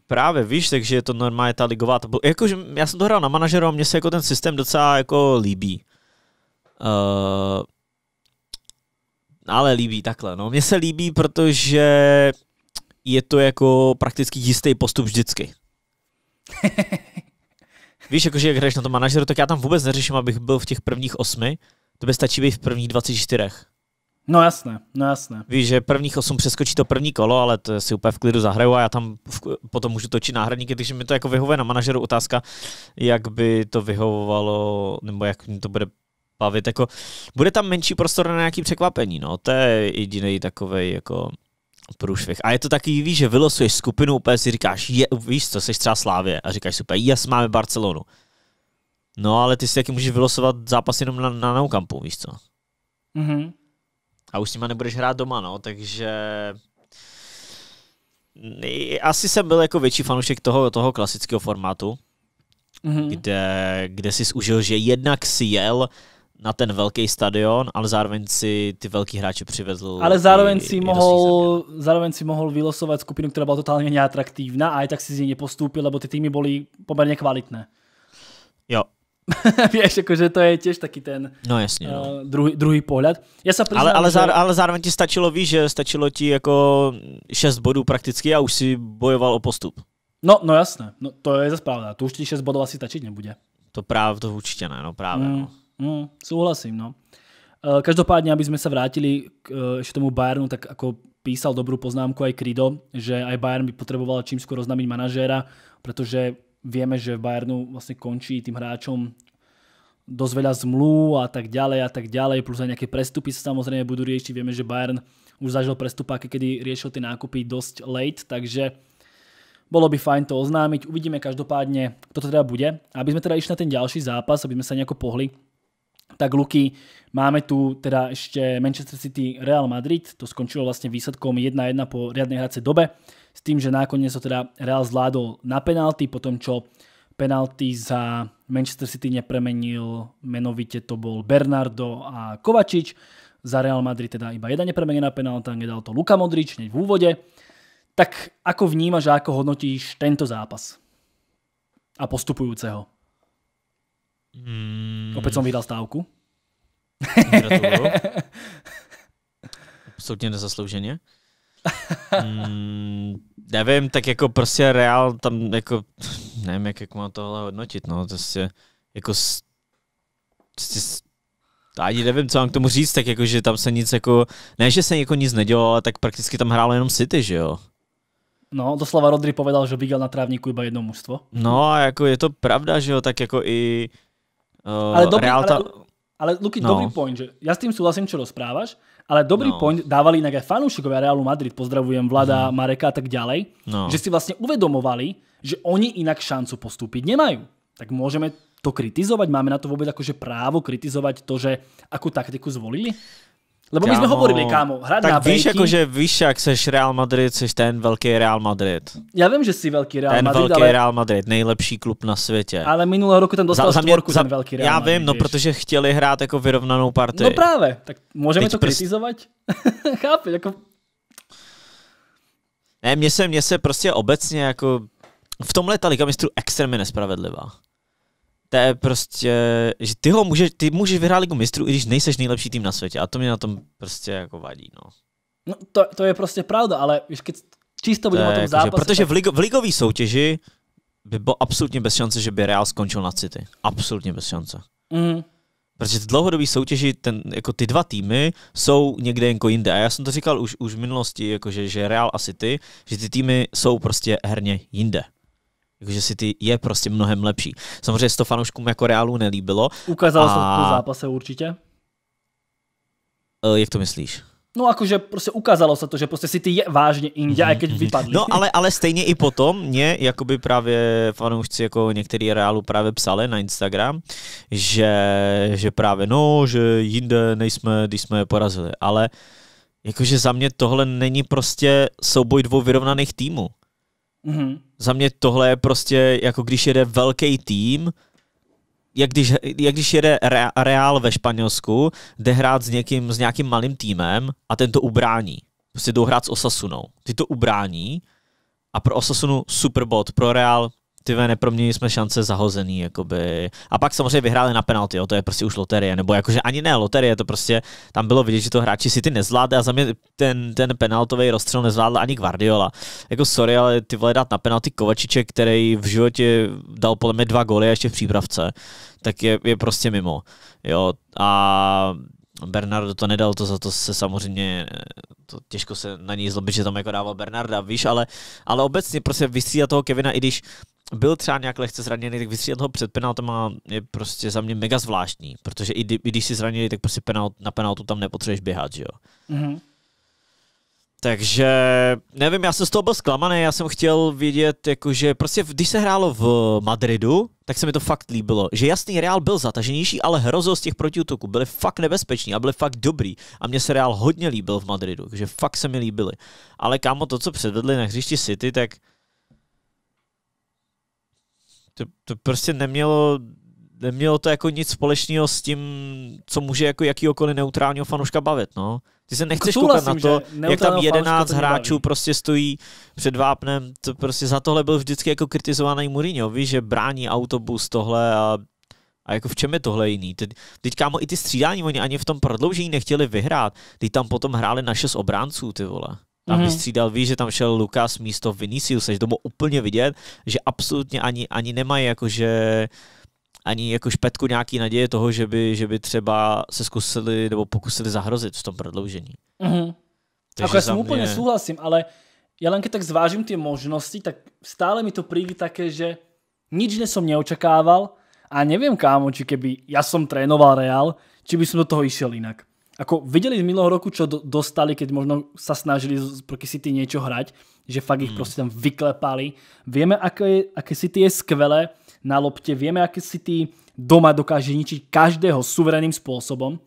Právě, víš, takže je to normálně ta ligová tabulka. Jakože já jsem to hrál na manažeru a mně se jako ten systém docela jako líbí. Uh, ale líbí takhle. No. Mně se líbí, protože je to jako prakticky jistý postup vždycky. Víš, jakože jak hraješ na tom manažeru, tak já tam vůbec neřeším, abych byl v těch prvních osmi. To by stačí být v prvních 24. No jasné, no jasné. Víš, že prvních osm přeskočí to první kolo, ale to si úplně v klidu zahraju a já tam v, potom můžu točit náhradníky, takže mi to jako vyhovuje na manažeru otázka, jak by to vyhovovalo, nebo jak mi to bude bavit. Jako, bude tam menší prostor na nějaký překvapení, no. To je jediný takový jako průšvih. A je to taky, víš, že vylosuješ skupinu, úplně si říkáš, je, víš co, jsi třeba Slávě a říkáš super, jas, máme Barcelonu. No, ale ty si taky můžeš vylosovat zápas jenom na, na Nou Campu, víš co. Mm-hmm. A už s nima nebudeš hrát doma, no, takže asi jsem byl jako větší fanoušek toho, toho klasického formátu, mm-hmm. kde, kde jsi užil, že jednak si jel na ten velký stadion, ale zároveň si ty velký hráče přivezl. Ale zároveň, i, si, i mohl, zároveň si mohl vylosovat skupinu, která byla totálně neatraktivná a i tak si z ní nepostoupil, lebo ty týmy byly poměrně kvalitné. Jo. Víš, jakože to je těž taky ten no, jasně, no. Uh, druhý, druhý pohled. Já se priznám, ale, ale, zá, ale zároveň ti stačilo, víš, že stačilo ti jako 6 bodů prakticky a už si bojoval o postup. No, no jasné, no, to je zase pravda. Tu už ti 6 bodů asi stačit nebude. To právě, to určitě ne, no právě. Mm. No. Mm, súhlasím, no. no. Eh, každopádne, aby sme sa vrátili k eh, ešte tomu Bayernu, tak ako písal dobrú poznámku aj Krido, že aj Bayern by potreboval čím skôr oznámiť manažéra, pretože vieme, že v Bayernu vlastne končí tým hráčom dosť veľa zmluv a tak ďalej a tak ďalej, plus aj nejaké prestupy sa samozrejme budú riešiť. Vieme, že Bayern už zažil prestupáky, kedy riešil tie nákupy dosť late, takže bolo by fajn to oznámiť. Uvidíme každopádne, kto to teda bude. Aby sme teda išli na ten ďalší zápas, aby sme sa nejako pohli, tak Luky, máme tu teda ešte Manchester City Real Madrid, to skončilo vlastne výsledkom 1-1 po riadnej hradce dobe, s tým, že nakoniec to teda Real zvládol na penalty, potom čo penalty za Manchester City nepremenil, menovite to bol Bernardo a Kovačič, za Real Madrid teda iba jedna nepremenená penalta, nedal to Luka Modrič neď v úvode. Tak ako vnímaš a ako hodnotíš tento zápas a postupujúceho? Mm. Opět jsem vydal stávku. Absolutně nezaslouženě. mm, nevím, tak jako prostě Real tam jako, nevím, jak, jak má tohle hodnotit, no, prostě jako prostě, ani nevím, co mám k tomu říct, tak jako, že tam se nic jako, ne, že se jako nic nedělo, ale tak prakticky tam hrálo jenom City, že jo. No, doslova Rodri povedal, že viděl na trávníku iba jedno mužstvo. No a jako je to pravda, že jo, tak jako i Uh, ale dobrý, Realta... ale, ale Luky, no. dobrý point, že ja s tým súhlasím, čo rozprávaš, ale dobrý no. point dávali inak aj fanúšikovia Realu Madrid, pozdravujem Vlada, mm. Mareka a tak ďalej, no. že si vlastne uvedomovali, že oni inak šancu postúpiť nemajú. Tak môžeme to kritizovať? Máme na to vôbec akože právo kritizovať to, že akú jako taktiku zvolili? Lebo Kámo, my jsme hovorili, kámo, hrát tak na víš, jako, že víš, jak seš Real Madrid, seš ten velký Real Madrid. Já vím, že jsi velký Real ten Madrid, velký ale... Real Madrid, nejlepší klub na světě. Ale minulého roku ten dostal za, za mě, za... ten velký Real Já Madrid, vím, no, víš. protože chtěli hrát jako vyrovnanou partii. No právě, tak můžeme Teď to prst... kritizovat? Chápu, jako... Ne, mně se, mně se prostě obecně jako... V tomhle ta Liga mistrů extrémně nespravedlivá to je prostě, že ty, ho může, ty můžeš vyhrát ligu mistrů, i když nejseš nejlepší tým na světě. A to mě na tom prostě jako vadí. No, no to, to je prostě pravda, ale víš, keď čisto budeme to o tom jako zápase. Že, protože tak... v, ligo, v ligové soutěži by bylo absolutně bez šance, že by Real skončil na City. Absolutně bez šance. Mm. Protože v dlouhodobé soutěži ten, jako ty dva týmy jsou někde jako jinde. A já jsem to říkal už, už v minulosti, jakože že, že Real a City, že ty týmy jsou prostě herně jinde. Jakože City je prostě mnohem lepší. Samozřejmě se to fanouškům jako Realu nelíbilo. Ukázalo a... se to v zápase určitě? Uh, jak to myslíš? No akože prostě ukázalo se to, že prostě City je vážně India, mm-hmm. i keď mhm, mhm. vypadli. No ale, ale stejně i potom mě jakoby právě fanoušci jako některý Realu právě psali na Instagram, že, že právě no, že jinde nejsme, když jsme je porazili. Ale jakože za mě tohle není prostě souboj dvou vyrovnaných týmů. Mm-hmm. Za mě tohle je prostě jako když jede velký tým, jak když, jak když jede Real ve Španělsku, jde hrát s někým, s nějakým malým týmem a ten to ubrání. Prostě jdou hrát s Osasunou. Ty to ubrání a pro Osasunu super bod, pro Real ve neproměnili jsme šance zahozený. Jakoby. A pak samozřejmě vyhráli na penalty, jo, to je prostě už loterie, nebo jakože ani ne loterie, to prostě tam bylo vidět, že to hráči si ty nezvládli a za mě ten, ten penaltový rozstřel nezvládl ani Guardiola. Jako sorry, ale ty vole dát na penalty Kovačiček, který v životě dal podle mě dva góly ještě v přípravce, tak je, je prostě mimo. Jo, a Bernardo to nedal, to za to se samozřejmě, eh, to těžko se na něj zlobit, že tam jako dával Bernarda, víš, ale, ale obecně prostě vystřídat toho Kevina, i když byl třeba nějak lehce zraněný, tak vystřídat toho před penaltama je prostě za mě mega zvláštní, protože i, i když jsi zraněný, tak prostě penalt, na penaltu tam nepotřebuješ běhat, že jo. Mm-hmm. Takže nevím, já jsem z toho byl zklamaný, já jsem chtěl vidět, jakože prostě když se hrálo v Madridu, tak se mi to fakt líbilo, že jasný Real byl zataženější, ale hrozil z těch protiútoků, byli fakt nebezpeční a byli fakt dobrý a mně se Real hodně líbil v Madridu, takže fakt se mi líbili. Ale kámo, to, co předvedli na hřišti City, tak to, to prostě nemělo nemělo to jako nic společného s tím, co může jako jakýhokoliv neutrálního fanouška bavit, no. Ty se jako nechceš koukat na to, jak tam jedenáct hráčů nebaví. prostě stojí před vápnem. To prostě za tohle byl vždycky jako kritizovaný Mourinho, víš, že brání autobus tohle a a jako v čem je tohle jiný? Teď, teď kámo, i ty střídání, oni ani v tom prodloužení nechtěli vyhrát. Teď tam potom hráli na šest obránců, ty vole. Tam mm-hmm. vystřídal, víš, že tam šel Lukas místo Viniciusa, že to bylo úplně vidět, že absolutně ani, ani nemají jakože uh, ani jako špetku nějaký naděje toho, že by, že by třeba se zkusili nebo pokusili zahrozit v tom prodloužení. Mm-hmm. Ako já s mě... úplně souhlasím, súhlasím, ale já len tak zvážím ty možnosti, tak stále mi to přijde také, že nič jsem neočekával a nevím kámo, či keby já jsem trénoval Real, či by som do toho išel jinak. Ako viděli z minulého roku, čo dostali, keď možno sa snažili pro City něco hrať, že fakt ich hmm. prostě tam vyklepali. Vieme, aké, aké City je skvelé na lopte, vieme, aké ty doma dokáže ničiť každého suverénnym spôsobom.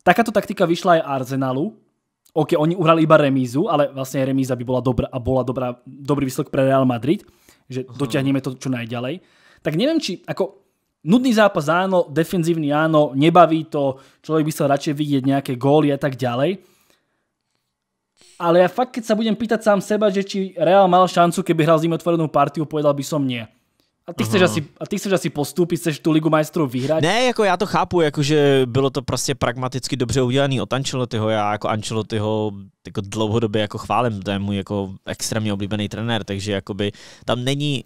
Takáto taktika vyšla aj Arsenalu. OK, oni uhrali iba remízu, ale vlastne remíza by bola dobrá a bola dobrá, dobrý výsledok pre Real Madrid, že uh-huh. dotiahneme to čo najďalej. Tak neviem, či ako nudný zápas áno, defenzívny áno, nebaví to, človek by sa radšej vidieť nejaké góly a tak ďalej. Ale ja fakt, keď sa budem pýtať sám seba, že či Real mal šancu, keby hral s ním otvorenú partiu, povedal by som nie. A ty, chceš asi, a ty chceš asi postupit, chceš tu ligu majstrů vyhrát? Ne, jako já to chápu, jakože bylo to prostě pragmaticky dobře udělaný od Ancelottiho, já jako Ancelottiho jako dlouhodobě jako chválím, to je můj jako extrémně oblíbený trenér, takže jakoby tam není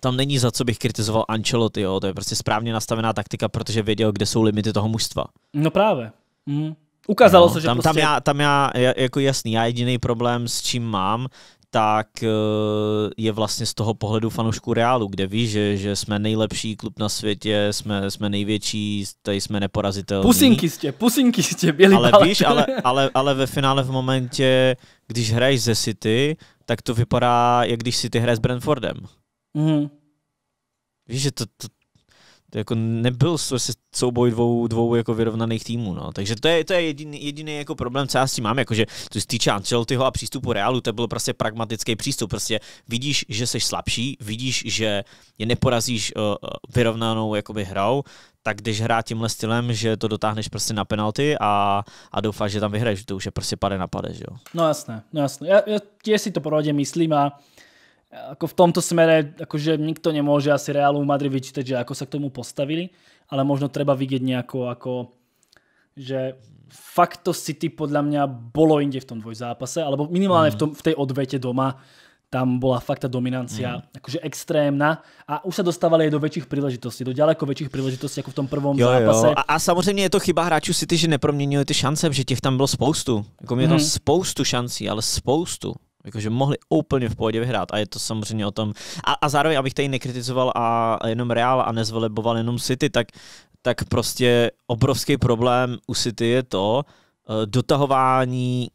tam není za co bych kritizoval Ancelotti, jo. to je prostě správně nastavená taktika, protože věděl, kde jsou limity toho mužstva. No právě. Mm. Ukázalo no, se, že tam, prostě... tam, já, tam já, jako jasný, já jediný problém, s čím mám, tak eh, je vlastně z toho pohledu fanoušku Reálu, kde víš, že, že jsme nejlepší klub na světě, jsme, jsme největší, tady jsme neporazitelní. Pusinky jste, pusinky jste, byli Ale víš, ale, ale, ale ve finále v momentě, když hraješ ze City, tak to vypadá, jak když City hraje s Brentfordem. Mm. Víš, že to, to, to jako nebyl prostě souboj dvou, dvou jako vyrovnaných týmů, no. Takže to je, to je jediný, jediný jako problém, co já s tím mám, jakože to se týče Ancelotyho a přístupu Realu, to byl prostě pragmatický přístup, prostě vidíš, že jsi slabší, vidíš, že je neporazíš uh, vyrovnanou jakoby hrou, tak když hrát tímhle stylem, že to dotáhneš prostě na penalty a, a doufáš, že tam vyhraješ, to už je prostě pade na pade, že jo? No jasné, no jasné. Já, já, si to porodě myslím a ako v tomto smere, akože nikto nemôže asi Realu Madrid vyčítať, že ako sa k tomu postavili, ale možno treba vidieť nejako, ako, že fakt to City podľa mňa bolo inde v tom dvojzápase, alebo minimálne mm. v, mhm. tom, v tej odvete doma, tam bola fakt tá dominancia mm. akože extrémna a už sa dostávali aj do väčších príležitostí, do ďaleko väčších príležitostí ako v tom prvom jo, zápase. Jo. A, a samozřejmě je to chyba hráčů City, že neproměnili ty šance, že těch tam bylo spoustu. Jako mělo mm. spoustu šancí, ale spoustu. Jakože mohli úplně v pohodě vyhrát a je to samozřejmě o tom. A, a zároveň, abych tady nekritizoval a, a jenom Real a nezveleboval jenom City, tak, tak prostě obrovský problém u City je to uh, dotahování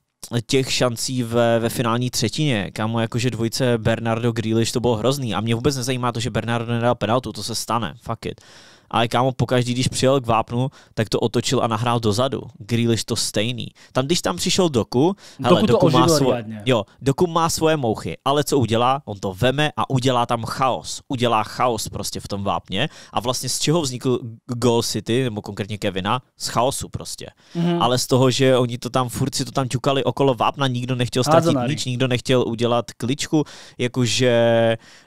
těch šancí ve, ve finální třetině. Kámo, jakože dvojce Bernardo Grealish, to bylo hrozný. A mě vůbec nezajímá to, že Bernardo nedal penaltu, to se stane. Fuck it. Uh, ale kámo, pokaždý, když přijel k vápnu, tak to otočil a nahrál dozadu. Grealish to stejný. Tam, když tam přišel Doku, hele, doku, doku, má svoje, jo, doku má svoje mouchy, ale co udělá? On to veme a udělá tam chaos. Udělá chaos prostě v tom vápně. A vlastně z čeho vznikl Goal City, nebo konkrétně Kevina? Z chaosu prostě. Mm-hmm. Ale z toho, že oni to tam furt si to tam ťukali okolo vápna, nikdo nechtěl ztratit míč, nikdo nechtěl udělat kličku, jakože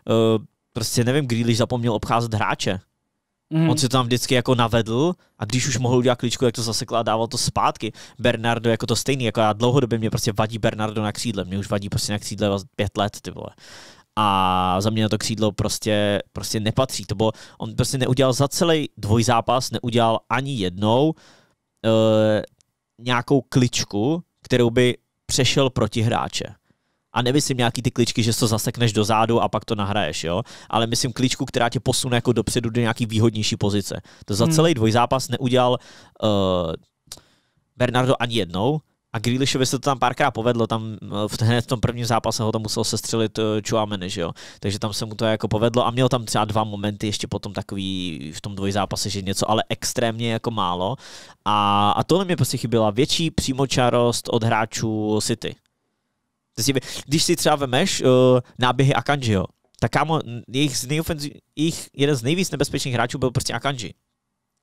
uh, prostě nevím, Grealish zapomněl obcházet hráče. Mm. On si to tam vždycky jako navedl a když už mohl udělat klíčku jak to zasekl a dával to zpátky. Bernardo jako to stejný, jako já dlouhodobě mě prostě vadí Bernardo na křídle, mě už vadí prostě na křídle pět let, ty vole. A za mě na to křídlo prostě, prostě nepatří. To bylo, on prostě neudělal za celý dvojzápas, neudělal ani jednou e, nějakou kličku, kterou by přešel proti hráče. A nemyslím nějaký ty kličky, že to zasekneš do zádu a pak to nahraješ, jo? ale myslím kličku, která tě posune jako dopředu do nějaký výhodnější pozice. To za hmm. celý dvojzápas neudělal uh, Bernardo ani jednou, a Grealishovi se to tam párkrát povedlo, tam eh, v, hned v tom prvním zápase ho tam musel sestřelit eh, Chuamene, že jo. Takže tam se mu to jako povedlo a měl tam třeba dva momenty ještě potom takový v tom dvojzápase, že něco, ale extrémně jako málo. A, a tohle mě prostě chyběla větší přímočarost od hráčů City. Když si třeba vemeš uh, náběhy Akanjiho, tak kámo, jejich, z jejich jeden z nejvíc nebezpečných hráčů byl prostě Akanji,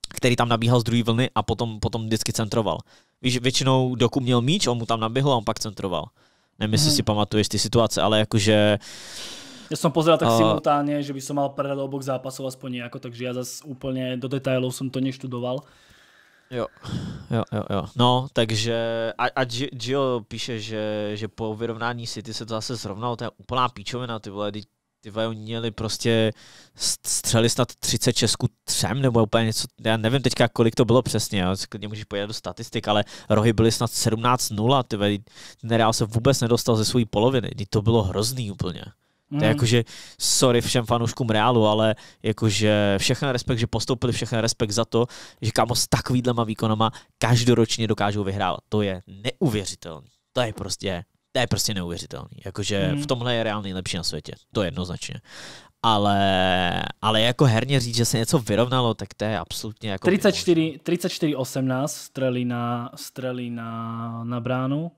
který tam nabíhal z druhé vlny a potom, potom vždycky centroval. Víš, většinou doku měl míč, on mu tam naběhl a on pak centroval. Nevím, jestli hmm. si pamatuješ ty situace, ale jakože... Já jsem pozeral tak uh, simultánně, že by som mal prehľad obok zápasov aspoň nějako, takže já zase úplně do detailů jsem to neštudoval. Jo, jo, jo, jo. No, takže a, a Gio píše, že, že po vyrovnání City se to zase zrovnalo, to je úplná píčovina, ty vole, ty vole, oni měli prostě střeli snad 30 Česku třem, nebo úplně něco, já nevím teďka, kolik to bylo přesně, jo, klidně můžeš pojít do statistik, ale rohy byly snad 17-0, ty vole, ten Real se vůbec nedostal ze své poloviny, to bylo hrozný úplně. Mm. To je mm. jakože, sorry všem fanouškům Realu, ale jakože všechen respekt, že postoupili, všechen respekt za to, že kamo s takovýhlema výkonama každoročně dokážou vyhrávat. To je neuvěřitelné. To je prostě, to je prostě neuvěřitelný. Jakože mm. v tomhle je Reál nejlepší na světě. To je jednoznačně. Ale, ale jako herně říct, že se něco vyrovnalo, tak to je absolutně jako... 34, 34-18 strelí na, strelí na, na bránu.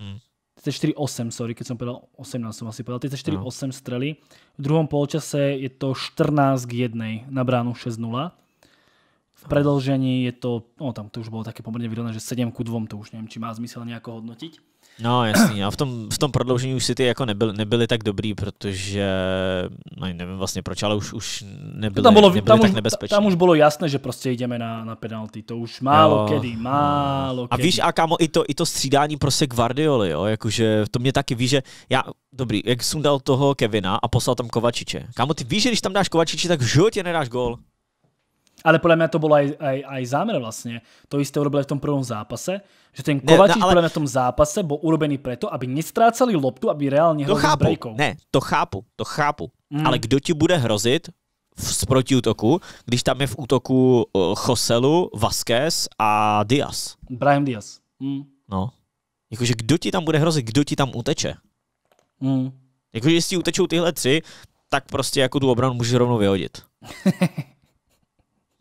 Mm. 34-8, sorry, keď som povedal 18 som asi povedal, 34-8 no. strely. V druhom polčase je to 14 k 1 na bránu 6-0. V predlžení je to, no tam to už bolo také pomerne vyrovnané, že 7 ku 2, to už neviem, či má zmysel nejako hodnotiť. No jasně, a v tom, v tom prodloužení už City jako nebyly, nebyli tak dobrý, protože, no, nevím vlastně proč, ale už, už nebyly, tam bylo, nebyly tam tak už, nebezpečné. Tam už bylo jasné, že prostě jdeme na, na penalty, to už málo jo, kedy, no. málo no. kedy. A víš, a kámo, i to, i to střídání prostě Guardioli, jo, jakože to mě taky ví, že já, dobrý, jak jsem dal toho Kevina a poslal tam Kovačiče. Kámo, ty víš, že když tam dáš Kovačiče, tak v životě nedáš gól. Ale podle mě to bylo aj, aj, aj zámer vlastně. To jste urobili v tom prvom zápase, že ten Kovačič no, ale... podle mě v tom zápase byl urobený preto, aby nestráceli loptu, aby reálně hrozili chápu, breakou. ne, to chápu, to chápu. Mm. Ale kdo ti bude hrozit v protiútoku, když tam je v útoku Choselu, eh, Vasquez a Diaz? Brian Diaz. Mm. No. Jakože kdo ti tam bude hrozit, kdo ti tam uteče? Mm. Jakože jestli utečou tyhle tři, tak prostě jako tu obranu můžeš rovnou vyhodit.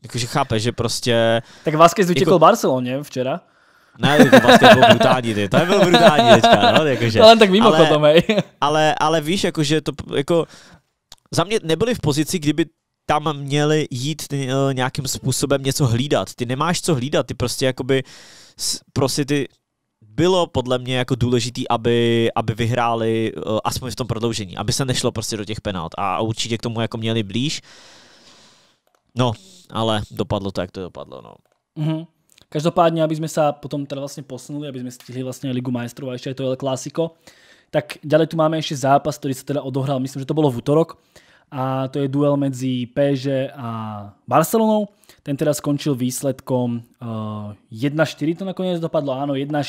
Jakože chápe, že prostě... Tak Vázquez utěkl jako... Barceloně včera. Ne, to vlastně bylo brutální, ty. to je bylo brutální teďka, no, jakože. To tak mimo ale, ale, ale víš, jakože to, jako, za mě nebyli v pozici, kdyby tam měli jít eh, nějakým způsobem něco hlídat. Ty nemáš co hlídat, ty prostě jakoby, prostě ty, bylo podle mě jako důležité, aby, aby vyhráli uh, aspoň v tom prodloužení, aby se nešlo prostě do těch penalt a určitě k tomu jako měli blíž. Uh, No, ale dopadlo to, jak to dopadlo, no. Mm-hmm. Každopádně, aby jsme se potom teda vlastně posunuli, aby jsme stihli vlastně Ligu majstrov a ještě je to El Clásico, tak ďalej tu máme ještě zápas, který se teda odohral, myslím, že to bylo v útorok a to je duel medzi PSG a Barcelonou. Ten teda skončil výsledkom uh, eh, 1-4 to nakoniec dopadlo, áno 1-4.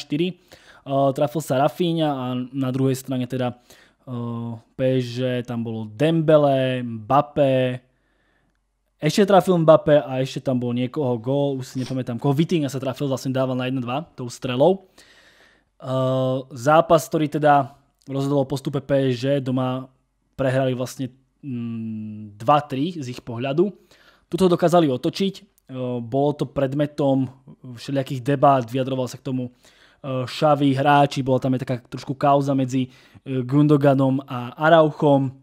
Uh, trafil sa Rafinha a na druhej strane teda uh, eh, PSG tam bolo Dembele, Mbappé, Ešte trafil Mbappé a ešte tam bol niekoho gól, už si nepamätám, koho Vitinga sa trafil, vlastne dával na 1-2 tou strelou. Uh, zápas, ktorý teda rozhodol o postupe PSG, doma prehrali vlastne 2-3 mm, z ich pohľadu. Tuto dokázali otočiť, eh, bolo to predmetom všelijakých debát, vyjadroval sa k tomu šavý eh, hráči, bola tam aj taká trošku kauza medzi Gundoganom a Arauchom,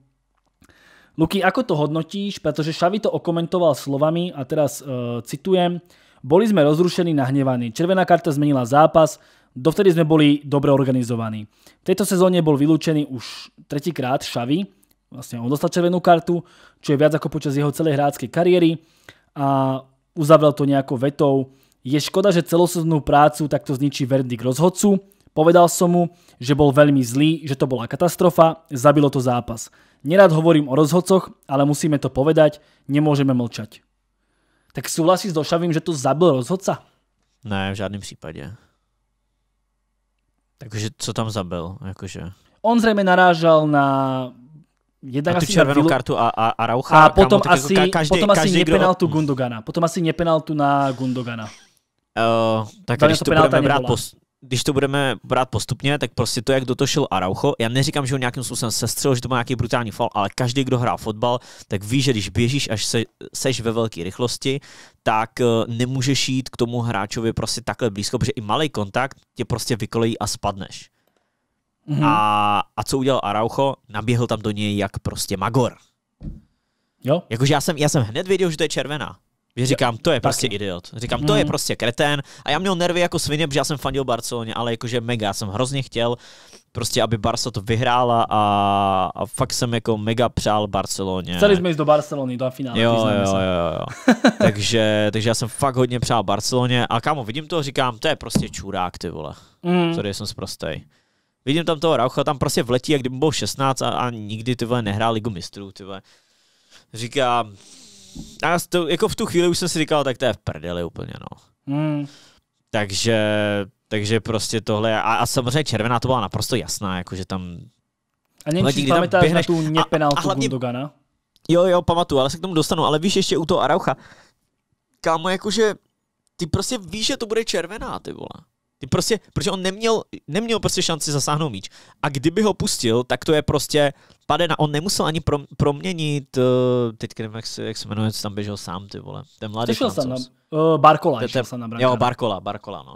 Luky, ako to hodnotíš? Protože Šavi to okomentoval slovami a teraz uh, citujem. Boli sme rozrušení, nahnevaní. Červená karta zmenila zápas, dovtedy sme boli dobre organizovaní. V tejto sezóne bol vylúčený už tretíkrát Šavi, vlastne on dostal červenú kartu, čo je viac ako počas jeho celej hráckej kariéry a uzavrel to nejakou vetou. Je škoda, že celosezónnu prácu takto zničí verdik rozhodcu. Povedal som mu, že bol veľmi zlý, že to bola katastrofa, zabilo to zápas. Nerad hovorím o rozhodcoch, ale musíme to povedať, nemôžeme mlčať. Tak souhlasí s Došavým, že to zabil rozhodca? Ne, v žádném případě. Takže co tam zabil? Jakože... On zřejmě narážel na Jednak na tu asi červenou na... kartu a, a, a Raucha. A potom kámo, jako asi, jako každý, potom asi každý, nepenaltu kdo... Gundogana. Potom asi nepenaltu na Gundogana. Uh, tak Dali když to, to budeme brát když to budeme brát postupně, tak prostě to, jak dotošil Araucho, já neříkám, že ho nějakým způsobem sestřel, že to má nějaký brutální fal, ale každý, kdo hrá fotbal, tak ví, že když běžíš až se, seš ve velké rychlosti, tak eh, nemůžeš jít k tomu hráčovi prostě takhle blízko, protože i malý kontakt tě prostě vykolejí a spadneš. Mm-hmm. A, a co udělal Araucho? Naběhl tam do něj jak prostě Magor. Jo. Jakože já jsem, já jsem hned věděl, že to je červená. Že říkám, to je prostě Taky. idiot. Říkám, to je hmm. prostě kretén. A já měl nervy jako svině, protože já jsem fandil Barceloně, ale jakože mega, jsem hrozně chtěl, prostě aby Barca to vyhrála a, a fakt jsem jako mega přál Barceloně. Chceli jsme jít do Barcelony, do finále. Jo, jo, jo, jo, jo. takže, takže já jsem fakt hodně přál Barceloně a kámo, vidím to, říkám, to je prostě čurák, ty vole. Mm. Tady jsem zprostej. Vidím tam toho Raucha, tam prostě vletí, jak kdyby byl 16 a, a nikdy ty vole nehrál ligu mistrů, ty vole. Říkám, a to, jako v tu chvíli už jsem si říkal, tak to je v prdeli úplně, no. Hmm. Takže, takže prostě tohle, a, a samozřejmě červená to byla naprosto jasná, jakože tam... A nevím, si pamětáš běhneš, na tu mě penaltu hlavně, Gundogana? Jo, jo, pamatuju, ale se k tomu dostanu, ale víš ještě u toho Araucha, kámo, jakože ty prostě víš, že to bude červená, ty vole. Ty prostě, protože on neměl, neměl prostě šanci zasáhnout míč. A kdyby ho pustil, tak to je prostě pade na, on nemusel ani pro, proměnit, uh, teď nevím, jak se, jak se jmenuje, co tam běžel sám, ty vole, ten mladý šel sám na, uh, eh, Barkola, šel sám na Jo, Barkola, Barkola, no.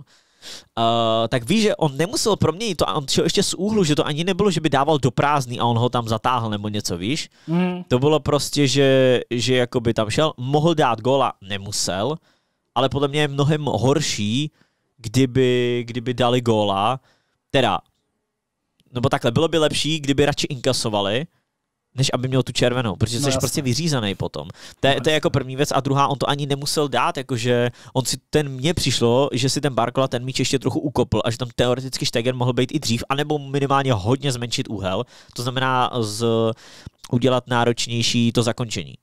Uh, tak víš že on nemusel proměnit to a on šel ještě z úhlu, že to ani nebylo, že by dával do prázdný a on ho tam zatáhl nebo něco, víš? Mm. To bylo prostě, že, že jako by tam šel, mohl dát gola, nemusel, ale podle mě je mnohem horší, kdyby, kdyby dali góla, teda, nebo no takhle, bylo by lepší, kdyby radši inkasovali, než aby měl tu červenou, protože no, jsi prostě vyřízený potom. To, no je, to je jako první věc. A druhá, on to ani nemusel dát, jakože on si ten, mně přišlo, že si ten Barkola ten míč ještě trochu ukopl a že tam teoreticky Stegen mohl být i dřív, anebo minimálně hodně zmenšit úhel, to znamená z, udělat náročnější to zakončení.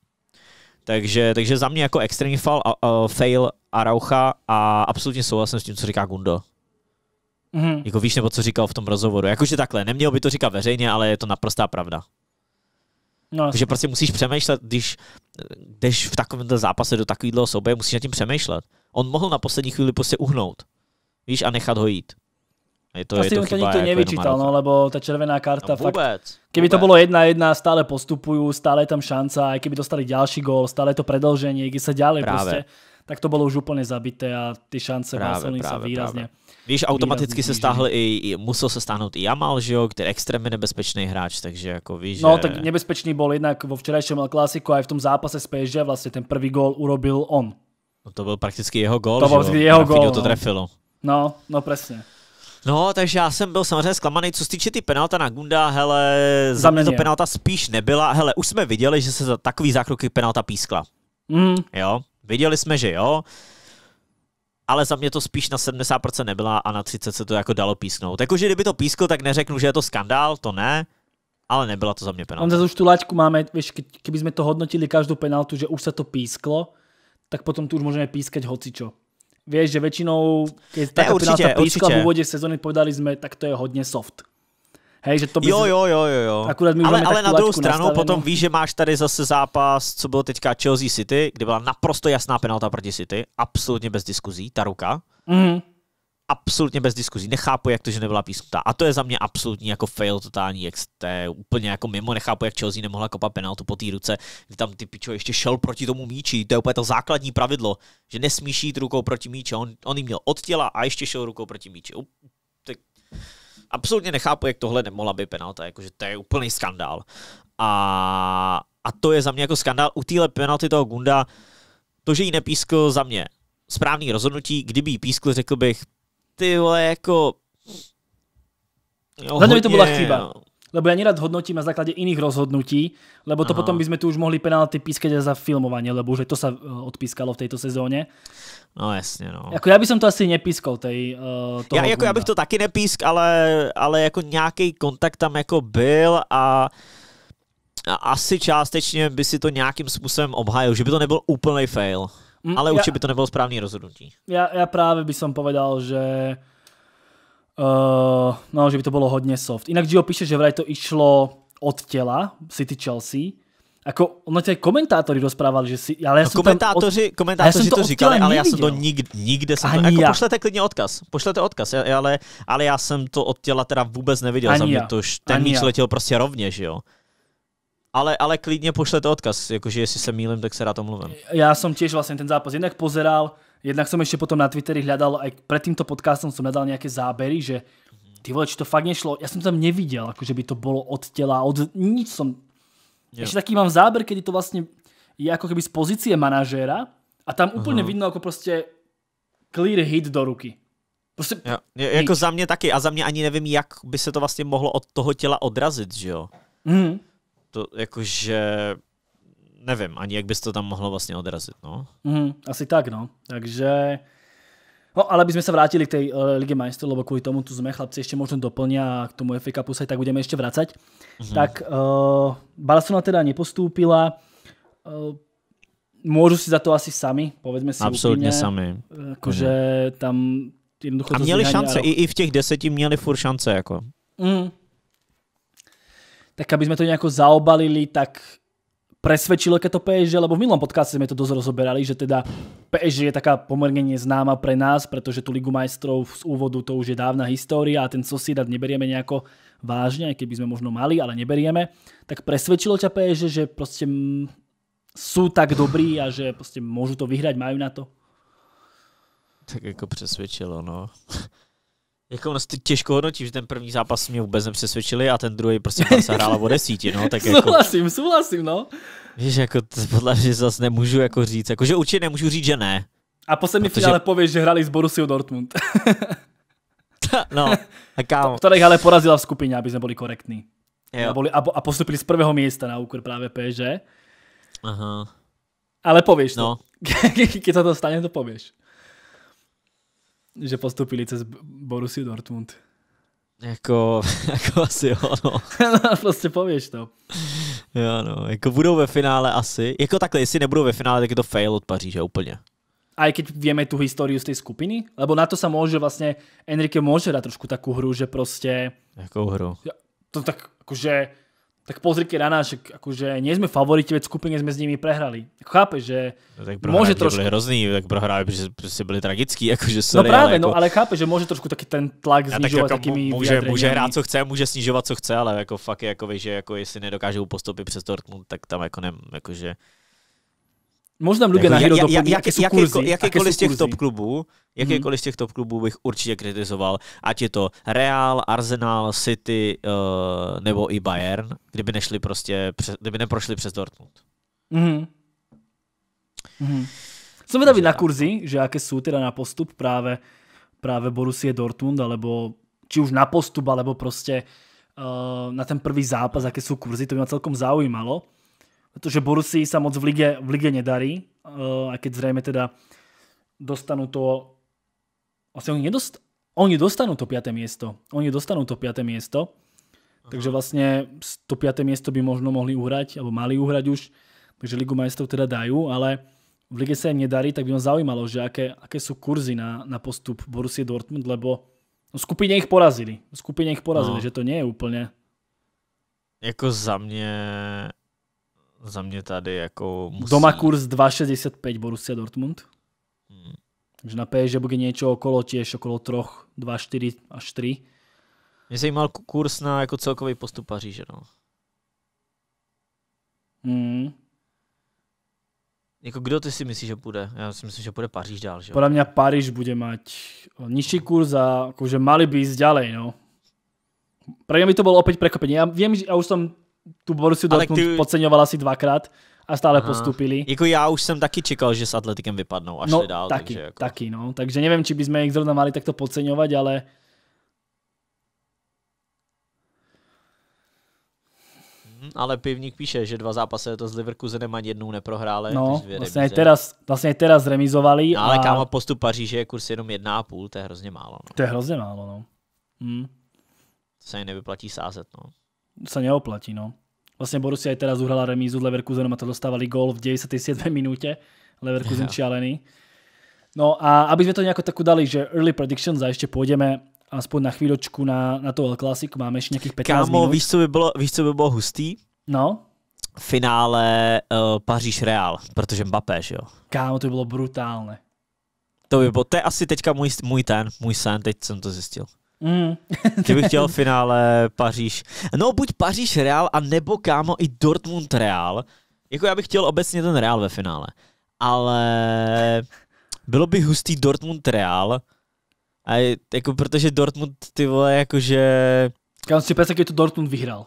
Takže, takže za mě jako extrémní fail, uh, fail Araucha a absolutně souhlasím s tím, co říká Gundo. Mm-hmm. Jako víš, nebo co říkal v tom rozhovoru. Jakože takhle, neměl by to říkat veřejně, ale je to naprostá pravda. No, takže prostě musíš přemýšlet, když eh, jdeš v takovém zápase do takového souboje, musíš nad tím přemýšlet. On mohl na poslední chvíli prostě uhnout. Víš, a nechat ho jít. Je to, Asi je to, to nikto jako nevyčítal, no, lebo ta červená karta no, vůbec, fakt, keby vůbec. to bylo 1-1, stále postupujú, stále je tam šanca, aj keby dostali ďalší gól, stále to predlženie, když sa ďalej Práve. tak to bylo už úplně zabité a ty šance Barcelony sa výrazně Práve. Víš, automaticky se stáhl i, i, musel se stáhnout i Jamal, že jo, který je extrémně nebezpečný hráč, takže jako víš, No, tak nebezpečný byl jednak vo včerajším El Clásiku a v tom zápase s PSG vlastně ten prvý gól urobil on. No to byl prakticky jeho gól, to byl jeho gól, no. to trefilo. No, no přesně. No, takže já jsem byl samozřejmě zklamaný, co se týče ty penalta na Gunda, hele, za, mě to penalta spíš nebyla, hele, už jsme viděli, že se za takový zákroky penalta pískla. Mm. Jo, viděli jsme, že jo, ale za mě to spíš na 70% nebyla a na 30 se to jako dalo písknout. Jakože kdyby to pískl, tak neřeknu, že je to skandál, to ne, ale nebyla to za mě penalta. On zase už tu laťku máme, víš, kdyby jsme to hodnotili každou penaltu, že už se to písklo, tak potom tu už můžeme pískat hocičo. Vieš, že väčšinou, keď taká určite, plíska v úvode sezóny povedali sme, tak to je hodně soft. Hej, že to by jo, jo, jo, jo, jo. Akurát my ale, ale na druhou stranu nastavenou. potom víš, že máš tady zase zápas, co bylo teďka Chelsea City, kde byla naprosto jasná penalta proti City, absolutně bez diskuzí, ta ruka. Mm absolutně bez diskuzí. Nechápu, jak to, že nebyla písknutá. A to je za mě absolutní jako fail totální, jak jste úplně jako mimo. Nechápu, jak Chelsea nemohla kopat penaltu po té ruce, kdy tam ty pičo ještě šel proti tomu míči. To je úplně to základní pravidlo, že nesmíš jít rukou proti míči. On, on jí měl od těla a ještě šel rukou proti míči. U, tak absolutně nechápu, jak tohle nemohla být penalta. Jakože to je úplný skandál. A, a to je za mě jako skandál. U téhle penalty toho Gunda, to, že ji nepískl za mě správný rozhodnutí, kdyby ji pískl, řekl bych, ty vole, jako... Za mě to byla chyba. Lebo ja nerad hodnotím na základe iných rozhodnutí, lebo to Aha. potom by sme tu už mohli penalty pískať za filmovanie, lebo už to sa eh, odpískalo v tejto sezóne. No jasně, no. Jako já bych to asi nepískal tej, uh, toho já, jako já bych to taky nepísk, ale, ale jako nějaký kontakt tam jako byl a a asi částečně by si to nějakým způsobem obhájil, že by to nebyl úplný fail. Mm, Ale ja, by to nebylo správné rozhodnutí. Ja, ja právě by som povedal, že uh, no, že by to bylo hodně soft. Inak Gio píše, že vraj to išlo od těla City Chelsea. Ako, ono tě komentátori rozprávali, že si... Ale ja no, som komentátoři, tam od... komentátoři ja to, to říkali, ale já jsem to nikde, nikde jsem Ani to, jako ja. pošlete klidně odkaz, pošlete odkaz, ale, ale já jsem to od těla teda vůbec neviděl, Ani za mě to ten ja. letěl prostě rovně, že jo ale, ale klidně pošlete odkaz, jakože jestli se mýlím, tak se rád omluvím. Já jsem těž, vlastně ten zápas jednak pozeral, jednak jsem ještě potom na Twitteri hledal, a před tímto podcastem jsem nedal nějaké zábery, že ty vole, či to fakt nešlo, Já jsem tam neviděl, jako že by to bylo od těla, od nic. jsem. Jo. taký mám záber, kdy to vlastně je jako, keby z pozície manažéra a tam úplně uh mhm. -huh. vidno jako prostě clear hit do ruky. Prostě, jo, jako hit. za mě taky a za mě ani nevím, jak by se to vlastně mohlo od toho těla odrazit, že jo? Mm to jakože nevím ani, jak bys to tam mohlo vlastně odrazit, no. Mm, asi tak, no. Takže No, ale bychom se vrátili k tej uh, Lige majstrov, lebo kvůli tomu tu jsme chlapci ještě možno doplnia, a k tomu FA Cupu se tak budeme ještě vracať. Mm-hmm. Tak uh, Barcelona teda nepostúpila. Uh, eh, môžu si za to asi sami, povedzme si Absolutně sami. Jakože mm. tam jednoducho A měli šance, i, i v těch deseti měli furt šance, jako. Mm, tak aby sme to nejako zaobalili, tak presvedčilo keď to PSG, lebo v minulom podcaste sme to dosť rozoberali, že teda PSG je taká pomerne neznáma pre nás, pretože tu Ligu majstrov z úvodu to už je dávna história a ten Sosiedad neberieme nejako vážne, aj keby sme možno mali, ale neberieme. Tak presvedčilo ťa PSG, že proste sú tak dobrí a že prostě môžu to vyhrať, majú na to? Tak jako presvedčilo, no. Jako ono se těžko hodnotí, že ten první zápas mě vůbec nepřesvědčili a ten druhý prostě tam se hrála o desíti, no. Tak jako, souhlasím, souhlasím, no. Víš, jako to podle mě zase nemůžu jako říct, jako že určitě nemůžu říct, že ne. A po semifinále protože... pověš, že hráli s Borussia Dortmund. no, a kámo. To, ale porazila v skupině, aby jsme byli korektní. A, boli, a, a postupili z prvého místa na úkor právě PSG. Aha. Ale pověš no. to. Když se to stane, to pověš že postupili cez Borussia Dortmund. Jako, jako asi jo, no. no prostě pověš to. Jo, no, jako budou ve finále asi. Jako takhle, jestli nebudou ve finále, tak je to fail od Paříže úplně. A i když víme tu historii z té skupiny, lebo na to se může vlastně, Enrique může dát trošku takovou hru, že prostě. Jakou hru? to tak akože tak pozrite na nás, že akože nie sme favoriti, veď skupine sme s nimi prehrali. Chápeš, že no, tak môže trošku... hrozný, tak prohráli, protože prostě byli tragickí, akože no sorry, No práve, ale jako... no ale chápeš, že môže trošku taky ten tlak znižovať tak jako takými může, může hrať, co chce, může snižovat, co chce, ale jako fakt je, jako, že jako, jestli nedokážou postupit přes Dortmund, tak tam jako nem, jakože Možná Luge jako na Hero jak, jaké, jaké, z těch top klubů, mhm. jakékoliv hmm. z těch top klubů bych určitě kritizoval, ať je to Real, Arsenal, City uh, nebo i Bayern, kdyby nešli prostě, přes, kdyby neprošli přes Dortmund. Mm-hmm. Mm-hmm. na kurzy, že jaké jsou teda na postup právě, právě Borussia Dortmund, alebo či už na postup, alebo prostě uh, na ten prvý zápas, aké sú kurzy, to by ma celkom zaujímalo. Pretože Borussii sa moc v lige, v lige nedarí, uh, eh, aj keď zrejme teda dostanú to... Asi vlastně oni, nedost... oni dostanú to 5. miesto. Oni dostanú to 5. miesto. Aha. Takže vlastne to 5. miesto by možno mohli uhrať, alebo mali uhrať už. Takže Ligu majstrov teda dajú, ale v lige sa im nedarí, tak by ma zaujímalo, že aké, aké sú kurzy na, na postup Borussia Dortmund, lebo no, skupině ich porazili. skupine skupině ich porazili, no. že to nie je úplně... Jako za mě za mě tady jako musí... Doma kurz 2,65 Borussia Dortmund. Hmm. Takže na PSG bude něco okolo těž okolo 3, 2,4 až 3. Mě zajímal kurz na jako celkový postup Paříže, no. Hmm. Jako kdo ty si myslíš, že bude? Já si myslím, že bude Paříž dál, že? Podle mě Paříž bude mať nižší kurz a akože mali by jít dále, no. Pro mě by to bylo opět překvapení. Já vím, že já už jsem tu Borussia Dortmund ty... podceňovala asi dvakrát a stále Aha. postupili. Jako já už jsem taky čekal, že s Atletikem vypadnou a no, šli no, dál. Taky, takže jako... taky, no. Takže nevím, či bychom jich zrovna mali takto podceňovat, ale mhm, ale Pivník píše, že dva zápasy to s Leverkusenem ani jednou neprohrále. No, vlastně remize. teraz, vlastně teraz remizovali. No, ale a... kámo, postup Paříže je kurz jenom půl, to je hrozně málo. No. To je hrozně málo, no. Hmm. To se ani nevyplatí sázet, no. To se neoplatí, no. Vlastně Borussia aj teraz uhrala remízu s Leverkusenom a to dostávali gól v 97. minúte. Leverkusen yeah. čialený. No a aby sme to nejako takú dali, že early prediction za ešte pôjdeme aspoň na chvíľočku na, na to El Clásico, máme ešte nejakých 15 Kámo, minút. víš, co by bylo, víš, co by bylo hustý? No? Finále uh, eh, Paříž Real, protože Mbappé, že jo? Kámo, to by bylo brutálne. To by bylo, to je asi teďka můj, můj ten, můj sen, teď jsem to zjistil. Mm. Kdybych chtěl finále Paříž. No, buď Paříž Real, a nebo kámo i Dortmund Real. Jako já bych chtěl obecně ten Real ve finále. Ale bylo by hustý Dortmund Real. A jako protože Dortmund ty vole jakože... Kámo si představ, to Dortmund vyhrál.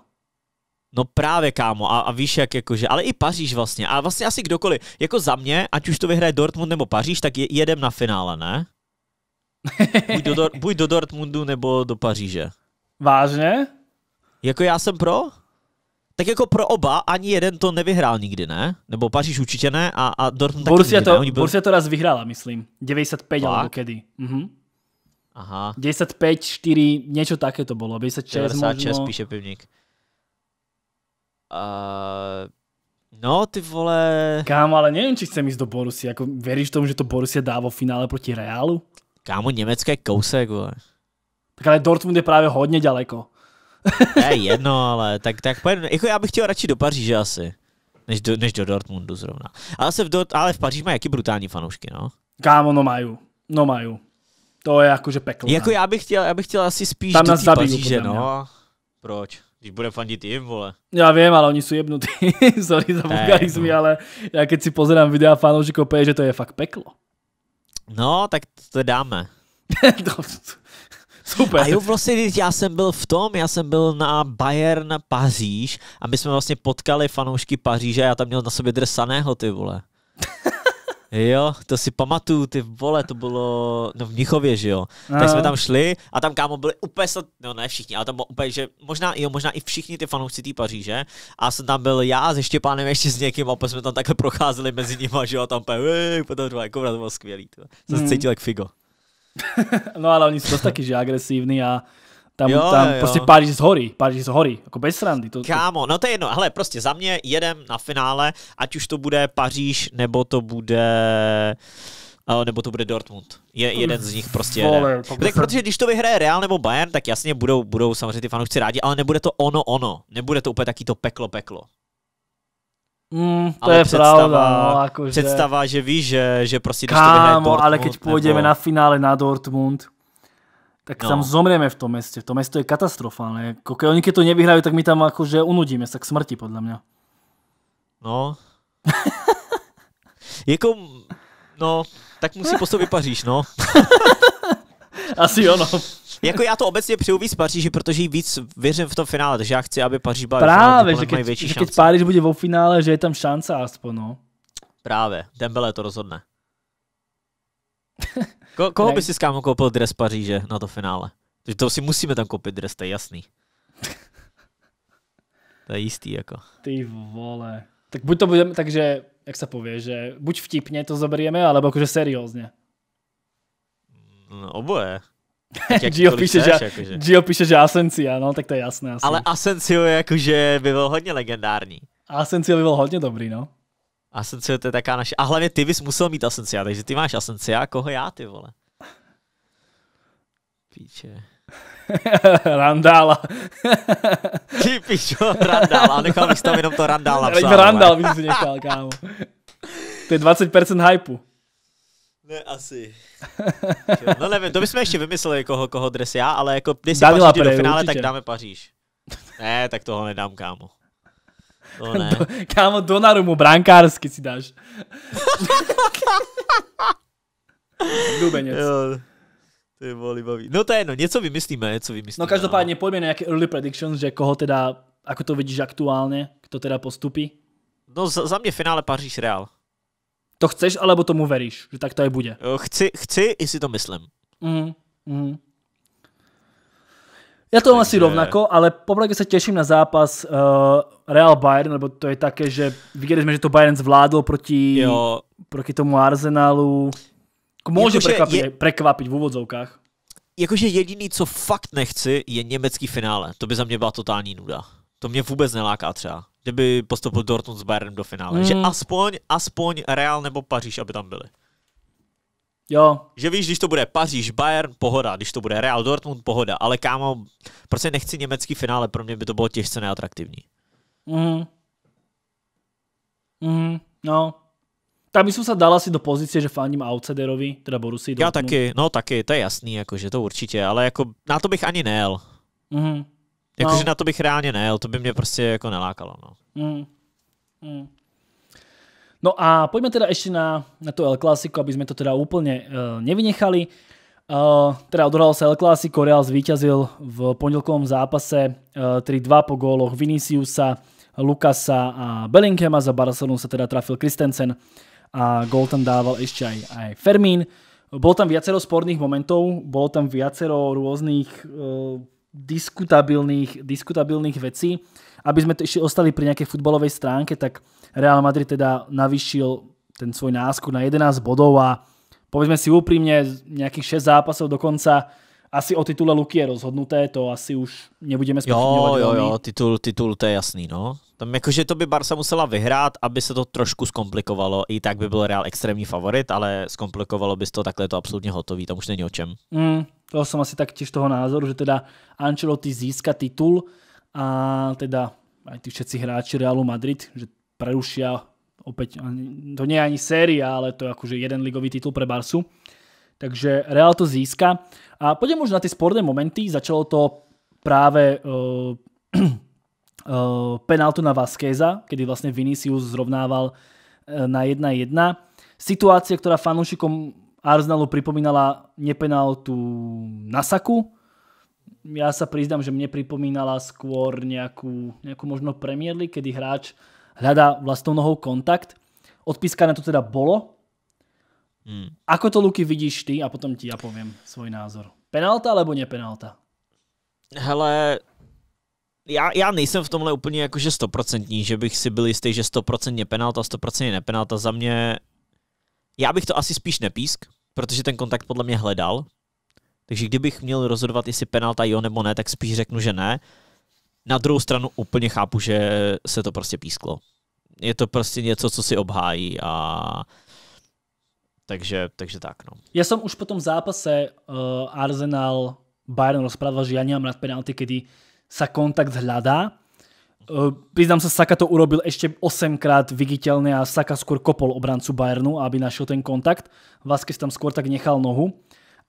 No právě, kámo, a, a víš jak, jakože, ale i Paříž vlastně, a vlastně asi kdokoliv, jako za mě, ať už to vyhraje Dortmund nebo Paříž, tak jedem na finále, ne? buď, do, buď do Dortmundu nebo do Paříže. Vážně? Jako já jsem pro? Tak jako pro oba ani jeden to nevyhrál nikdy, ne? Nebo Paříž určitě ne a, a Dortmund taky Borussia nikdy to, ne. Byl... Borussia to raz vyhrála, myslím. 95 nebo alebo kedy. Mhm. Aha. 95, 4, něco také to bylo. 96 96 možno... píše pivník. Uh, no, ty vole... Kámo, ale nevím, či chcem jít do Borussia. Jako, veríš tomu, že to Borussia dá vo finále proti Realu? Kámo, Německo je kousek, vole. Tak ale Dortmund je právě hodně daleko. je jedno, ale tak, tak pojedu. Jako já bych chtěl radši do Paříže asi, než do, než do Dortmundu zrovna. Ale, se v Dort, ale v Paříži mají jaký brutální fanoušky, no. Kámo, no mají. No mají. To je jakože peklo. Jako já bych chtěl, já bych chtěl asi spíš Tam do nás zabiju, Paříže, no. Proč? Když bude fandit jim, vole. Já vím, ale oni jsou jebnutí. Sorry za vulgarizmy, no. ale já keď si pozerám videa fanoušiků, že to je fakt peklo. No, tak to dáme. No, super. A jo, vlastně, já jsem byl v tom, já jsem byl na Bayern Paříž a my jsme vlastně potkali fanoušky Paříže a já tam měl na sobě dresaného, ty vole. Jo, to si pamatuju, ty vole, to bylo no v Mnichově, že jo. No. Tak jsme no. tam šli a tam kámo byli úplně, no ne všichni, ale tam bylo úplně, že možná, jo, možná i všichni ty fanoušci té Paříže. A jsem tam byl já se Štěpánem ještě s někým a jsme tam takhle procházeli mezi nimi, že jo, a tam úplně, potom to jako to bylo skvělý. To. Jsem se hmm. cítil jak figo. no ale oni jsou dost taky, že agresivní a tam, jo, tam jo. prostě pádíš z hory, pádíš z hory, jako bez srandy. To, Kámo, no to je jedno, hele, prostě za mě jedem na finále, ať už to bude Paříž, nebo to bude eh, nebo to bude Dortmund. Je jeden z nich prostě jeden. Tak protože když to vyhraje Real nebo Bayern, tak jasně budou, budou samozřejmě ty fanoušci rádi, ale nebude to ono ono. Nebude to úplně taky to peklo peklo. Mm, to ale je představa, pravda, no, akože... představa, že víš, že, že prostě když Kámo, to vyhraje Dortmund, ale když půjdeme nebo... na finále na Dortmund, tak no. tam zomrieme v tom meste. V tom mesto je katastrofálne. Jako keď oni keď to nevyhrajú, tak my tam akože unudíme sa k smrti, podľa mňa. No. jako, no, tak musí po sobě Paříž, no. Asi ono. jako já to obecně přeju víc Paříži, protože jí víc věřím v tom finále, takže já chci, aby Paříž byla Právě, že keď, že keď bude vo finále, že je tam šance aspoň, no. Právě, Dembele to rozhodne. Ko, koho by si s kámo koupil dres Paříže na to finále? Takže to si musíme tam koupit dres, to je jasný. to je jistý jako. Ty vole. Tak buď to budeme, takže, jak se pově, že buď vtipně to zaberieme, alebo jakože seriózně. No, oboje. Gio, píše, že, jakože. Gio píše, že Asencio, no, tak to je jasné. Asi. Ale Asencio je jakože by byl hodně legendární. Asencio by byl hodně dobrý, no. Asencio, to je taká naše... A hlavně ty bys musel mít Asencia, takže ty máš Asencia, koho já, ty vole. Píče. randála. ty píčo, Randála. Nechal bych tam jenom to Randála psát. Randál bych si nechal, kámo. To je 20% hypeu. Ne, asi. no nevím, to bychom ještě vymysleli, koho, koho dres já, ale jako když si Paříž do finále, určitě. tak dáme Paříž. Ne, tak toho nedám, kámo. No Do, kámo, Donarumu, brankársky si dáš. Dubenec. Jo. To je boli baví. No to je jedno, něco vymyslíme, něco vymyslíme. No každopádně no. pojďme na nějaké early predictions, že koho teda, ako to vidíš aktuálně, kdo teda postupí? No za, za mě finále Paříž Real. To chceš, alebo tomu veríš, že tak to je bude? Chci, chci i si to myslím. Mm, mm. Ja to mám asi rovnako, ale popravde sa teším na zápas eh, Real Bayern, lebo to je také, že videli sme, že to Bayern zvládol proti, proti tomu Arsenalu. Jako Môže prekvapiť, prekvapiť v úvodzovkách. Jakože jediný, co fakt nechci, je německý finále. To by za mě byla totální nuda. To mě vůbec neláká třeba. Kdyby postoupil Dortmund s Bayernem do finále. Mm. Že hmm. aspoň, aspoň Real nebo Paříž, aby tam byli. Jo. Že víš, když to bude Paříž, Bayern, pohoda, když to bude Real Dortmund, pohoda, ale kámo, prostě nechci německý finále, pro mě by to bylo těžce neatraktivní. Mhm. Mhm, no. Tam bych se dal asi do pozice, že fandím outsiderovi, teda Borusi. Já Dortmund. taky, no taky, to je jasný, jakože to určitě, ale jako na to bych ani nejel. Mhm. Jakože no. na to bych reálně nejel, to by mě prostě jako nelákalo, no. Mhm. mhm. No a poďme teda ešte na, na to El Clásico, aby sme to teda úplne uh, nevynechali. Uh, teda odohralo sa El Clásico, Real zvíťazil v pondelkovom zápase uh, eh, 3-2 po góloch Viniciusa, Lukasa a Bellinghama, za Barcelonu sa teda trafil Kristensen a gól tam dával ešte aj, aj Fermín. Bolo tam viacero sporných momentov, bolo tam viacero rôznych uh, eh, diskutabilných, diskutabilných vecí aby sme to ešte ostali pri nejakej futbalovej stránke, tak Real Madrid teda navýšil ten svoj náskok na 11 bodov a povedzme si úprimne, nejakých 6 zápasov dokonca asi o titule Luky je rozhodnuté, to asi už nebudeme spochybňovat. Jo, jo, jo, titul, titul, to je jasný, no. Tam jakože to by Barca musela vyhrát, aby se to trošku zkomplikovalo. I tak by byl Real extrémní favorit, ale zkomplikovalo by to takhle to absolutně hotový, tam už není o čem. Mm, to jsem asi tak těž toho názoru, že teda Ancelotti získá titul, a teda aj tí všetci hráči Realu Madrid, že prerušia opäť, to nie je ani séria, ale to je akože jeden ligový titul pre Barsu. Takže Real to získa. A poďme už na ty sporné momenty. Začalo to práve uh, uh, penáltu na Vázqueza, kedy vlastne Vinicius zrovnával eh, na 1-1. Situácia, ktorá fanúšikom Arsenalu pripomínala nepenáltu na Saku, ja sa priznám, že mne pripomínala skôr nejakú, nejakú možno Premier League, kedy hráč hľadá vlastnou nohou kontakt. Odpískané to teda bolo. Hmm. Ako to, Luky, vidíš ty a potom ti ja poviem svoj názor. Penalta alebo nepenalta? Hele, já, já nejsem v tomhle úplně jakože stoprocentní, že bych si byl jistý, že 100% penalta, 100% nepenalta. Za mě, já bych to asi spíš nepísk, protože ten kontakt podle mě hledal. Takže kdybych měl rozhodovat, jestli penalta jo nebo ne, tak spíš řeknu, že ne. Na druhou stranu úplně chápu, že se to prostě písklo. Je to prostě něco, co si obhájí a takže, takže tak. No. Ja som už po tom zápase uh, Arsenal Bayern rozprával, že ja nemám rád penalty, kedy sa kontakt hľadá. Uh, eh, priznám sa, Saka to urobil ešte 8 krát viditeľne a Saka skôr kopol obrancu Bayernu, aby našiel ten kontakt. Vázquez tam skôr tak nechal nohu.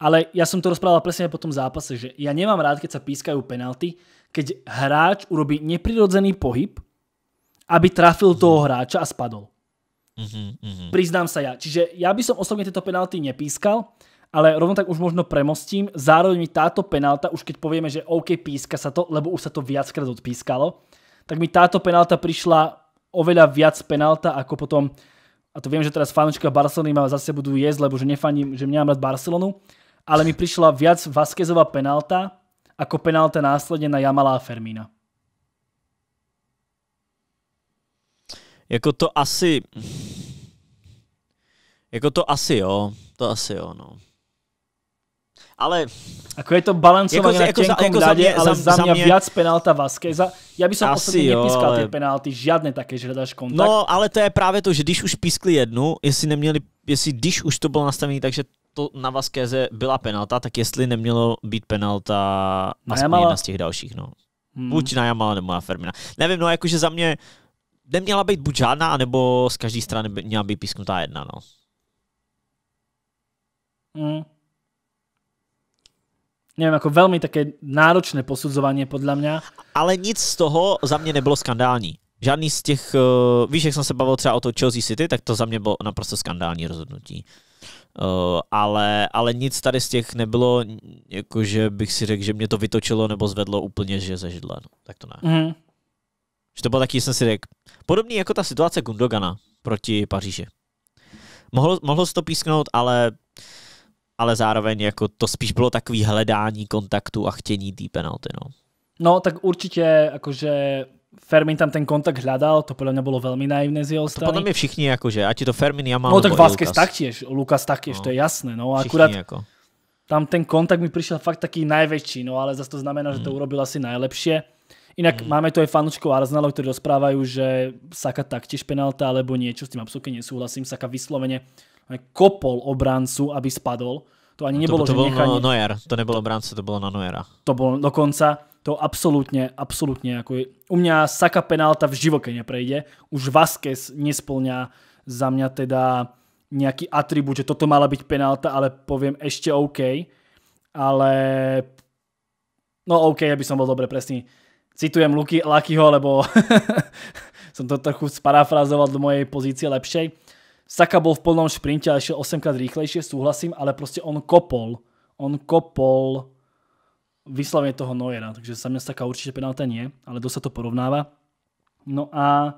Ale ja som to rozprával presne po tom zápase, že ja nemám rád, keď sa pískajú penalty, keď hráč urobí neprirodzený pohyb, aby trafil mhm. toho hráča a spadol. Mm-hmm, mhm, Priznám sa ja. Čiže ja by som osobne tieto penalty nepískal, ale rovno tak už možno premostím. Zároveň mi táto penalta, už keď povieme, že OK, píska sa to, lebo už sa to viackrát odpískalo, tak mi táto penalta prišla oveľa viac penalta ako potom a to viem, že teraz fanúška Barcelony ma zase budú jesť, lebo že nefaním, že mňa mám rád Barcelonu, ale mi prišla viac Vaskezová penálta ako penálta následne na Jamala a Fermína. Jako to asi... Jako to asi jo, to asi jo, no. Ale... Ako je to balancované jako, na tenkom jako za jako ale za, za mě, mě viac penálta Vasqueza. Já bych jo, nepískal ale... ty penalty, žádné také, že hledáš kontakt. No, ale to je právě to, že když už pískli jednu, jestli neměli, jestli když už to bylo nastavené, takže to na Vaskéze byla penalta, tak jestli nemělo být penalta na aspoň jedna z těch dalších, no. Hmm. Buď na Jamala nebo na Fermina. Nevím, no jakože za mě neměla být buď žádná, anebo z každé strany měla být písknutá jedna, no. Hmm. Nevím, jako velmi také náročné posudzování podle mě. Ale nic z toho za mě nebylo skandální. Žádný z těch, eh, víš, jak jsem se bavil třeba o to Chelsea City, tak to za mě bylo naprosto skandální rozhodnutí. Eh, ale, ale nic tady z těch nebylo, jakože bych si řekl, že mě to vytočilo nebo zvedlo úplně, že ze židla. No, tak to ne. Mm. Že to bylo taky, jsem si řekl, podobný jako ta situace Gundogana proti Paříži. Mohlo, mohlo se to písknout, ale, ale zároveň jako to spíš bylo takový hledání kontaktu a chtění té penalty. No. no, tak určitě, jakože Fermín tam ten kontakt hľadal, to podľa mňa bolo veľmi naivné z jeho strany. To podľa mňa všichni akože, a ti to Fermín ja mám. No tak Vázquez taktiež, Lukas taktiež, no. to je no. jasné. No akurát ako. tam ten kontakt mi prišiel fakt taký najväčší, no ale zase to znamená, mm. že to mm. urobil asi najlepšie. Inak mm. máme tu aj fanúčkov Arsenalu, ktorí rozprávajú, že Saka taktiež penalta, alebo niečo, s tým absolútne nesúhlasím. Saka vyslovene kopol obrancu, aby spadol. To ani nebylo, to, to že bylo nechaní... No, Noyer, to nebylo brance, to bylo na Noyera. To bylo dokonca, to absolutně, absolutně. Jako je, u mě Saka penálta v živote neprejde. Už Vasquez nesplňá za mě teda nějaký atribut, že toto mala být penálta, ale poviem ešte OK. Ale no OK, aby som bol dobre presný. Citujem Luky, Lakyho, lebo som to trochu sparafrazoval do mojej pozície lepšej. Saka bol v plnom šprinte a šiel 8 krát rýchlejšie, súhlasím, ale proste on kopol. On kopol vyslovene toho Neuera, takže sa mňa Saka určite penálta nie, ale dosť sa to porovnáva. No a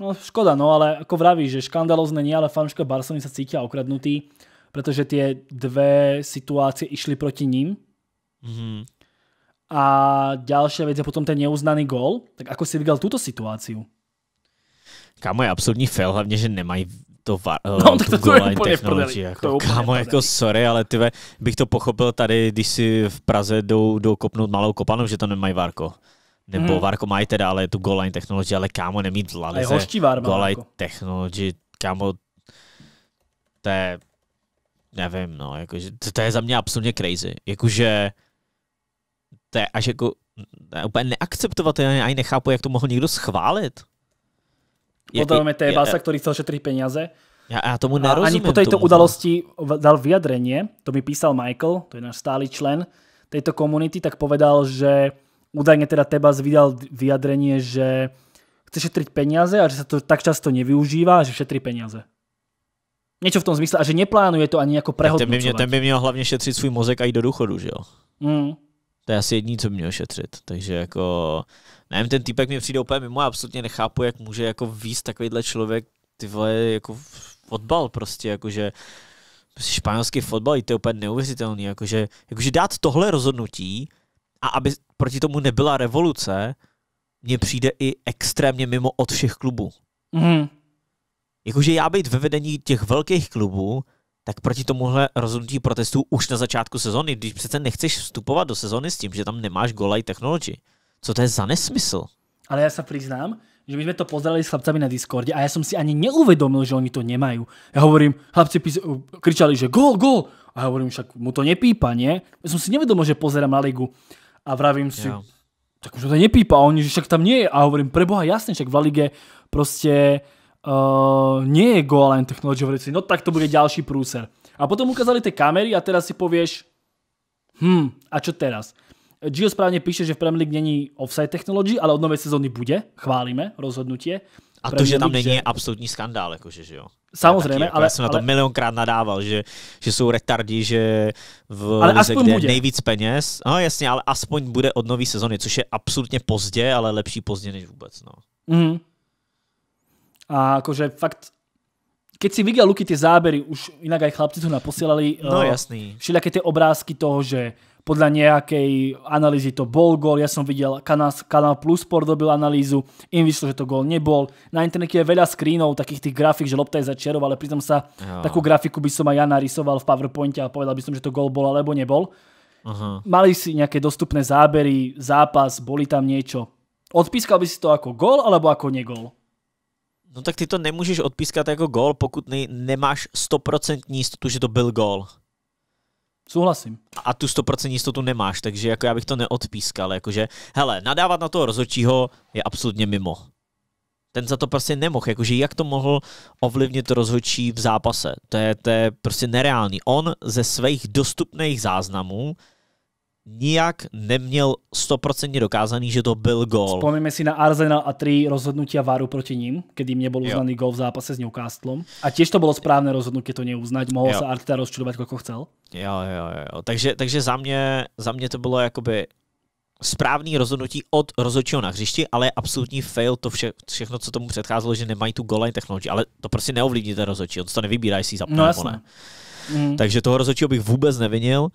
No škoda, no ale ako vravíš, že škandalozne nie, ale fanúška Barcelony sa cítia okradnutý, pretože tie dve situácie išli proti ním. Mm-hmm. A ďalšia vec je potom ten neuznaný gól. Tak ako si videl túto situáciu? Kámo, je absolutní fail, hlavně, že nemají to var, no, eh, tak to, jako to je úplně technology, jako, to úplně kámo, jako sorry, ale ty bych to pochopil tady, když si v Praze jdou, jdou kopnout malou kopanou, že to nemají Varko. Nebo hmm. Varko mají teda, ale tu goal line technology, ale kámo, nemít v Lalize. Goal line technology, kámo, to je, nevím, no, jakože, to, to je za mě absolutně crazy. Jakože, to je až jako, úplně neakceptovatelné, ani nechápu, jak to mohl někdo schválit to je ja, ktorý chcel šetriť peniaze. Ja, ja tomu nerozumiem. A ani po tejto tomu. udalosti dal vyjadrenie, to mi písal Michael, to je náš stály člen tejto komunity, tak povedal, že údajne teda Tebas vydal vyjadrenie, že chce šetriť peniaze a že sa to tak často nevyužívá, že šetrí peniaze. Něco v tom zmysle. a že neplánuje to ani jako prehodnocovat. Ten by, ten by měl hlavně šetriť svůj mozek a jít do důchodu, že jo? Mm. To je asi jediný, co mě šetřit, Takže jako, nevím, ten týpek mi přijde úplně mimo, absolutně nechápu, jak může jako výst takovýhle člověk, ty vole, jako fotbal prostě, jakože prostě španělský fotbal, to je úplně neuvěřitelný, jakože, jakože dát tohle rozhodnutí a aby proti tomu nebyla revoluce, mně přijde i extrémně mimo od všech klubů. Mm. Jakože já být ve vedení těch velkých klubů, tak proti tomuhle rozhodnutí protestů už na začátku sezóny, když přece nechceš vstupovat do sezóny s tím, že tam nemáš golaj technologii. Co to je za nesmysl? Ale já se přiznám, že my jsme to pozdravili s chlapcami na Discordě a já jsem si ani neuvědomil, že oni to nemají. Já hovorím, chlapci pís- eh, kričali, že gol, gol. A já hovorím, však mu to nepípa, ne? Já jsem si nevědomil, že pozerám na ligu. A vravím si, yeah. tak už to nepípa. A oni, že však tam nie je. A hovorím, preboha, jasne, však v La lige proste Eh, nie je Goaline Technology, hovorili si, no tak to bude ďalší prúser. A potom ukázali tie kamery a teraz si povieš, hm, a čo teraz? Gio správne píše, že v Premier League není offside technology, ale od novej sezóny bude, chválíme rozhodnutie. A to, že tam není, absolútny skandál, jakože, že jo. Samozřejmě, ale... na to milionkrát nadával, že, sú jsou retardi, že v ale lize, kde bude. nejvíc peněz, no jasně, ale aspoň bude od novej sezóny, což je absolutně pozdě, ale lepší pozdě než vůbec, no. Mhm. A akože fakt keď si videl Luky tie zábery, už inak aj chlapci tu naposielali no, eh, jasný. všelijaké tie obrázky toho, že podľa nejakej analýzy to bol gól, ja som videl, kanál, kanál Plus Sport analýzu, im vyšlo, že to gól nebol. Na internete je veľa screenov, takých tých grafik, že lopta je čerov, ale pritom sa jo. takú grafiku by som aj ja narysoval v PowerPointe a povedal by som, že to gól bol alebo nebol. Mali si nejaké dostupné zábery, zápas, boli tam niečo. Odpískal by si to ako gól alebo ako negól? No tak ty to nemůžeš odpískat jako gol, pokud ne, nemáš 100% jistotu, že to byl gol. Souhlasím. A tu 100% jistotu nemáš, takže jako já bych to neodpískal. Jakože, hele, nadávat na toho rozhodčího je absolutně mimo. Ten za to prostě nemohl. Jakože jak to mohl ovlivnit rozhodčí v zápase? To je, to je prostě nereálný. On ze svých dostupných záznamů nijak neměl stoprocentně dokázaný, že to byl gól. Vzpomněme si na Arsenal a tři rozhodnutí Varu proti ním, kdy mě byl uznaný gól v zápase s Newcastlem. A těž to bylo správné rozhodnutí to neuznať, mohl se Arteta rozčudovat, jako chcel. Jo, jo, jo. Takže, takže za, mě, za mě to bylo jakoby správný rozhodnutí od rozhodčího na hřišti, ale absolutní fail to vše, všechno, co tomu předcházelo, že nemají tu goal technologii. ale to prostě neovlivní ten rozhodčí, on to nevybírá, jestli zapne no, nebo ne. Mm. Takže toho rozhodčího bych vůbec nevinil.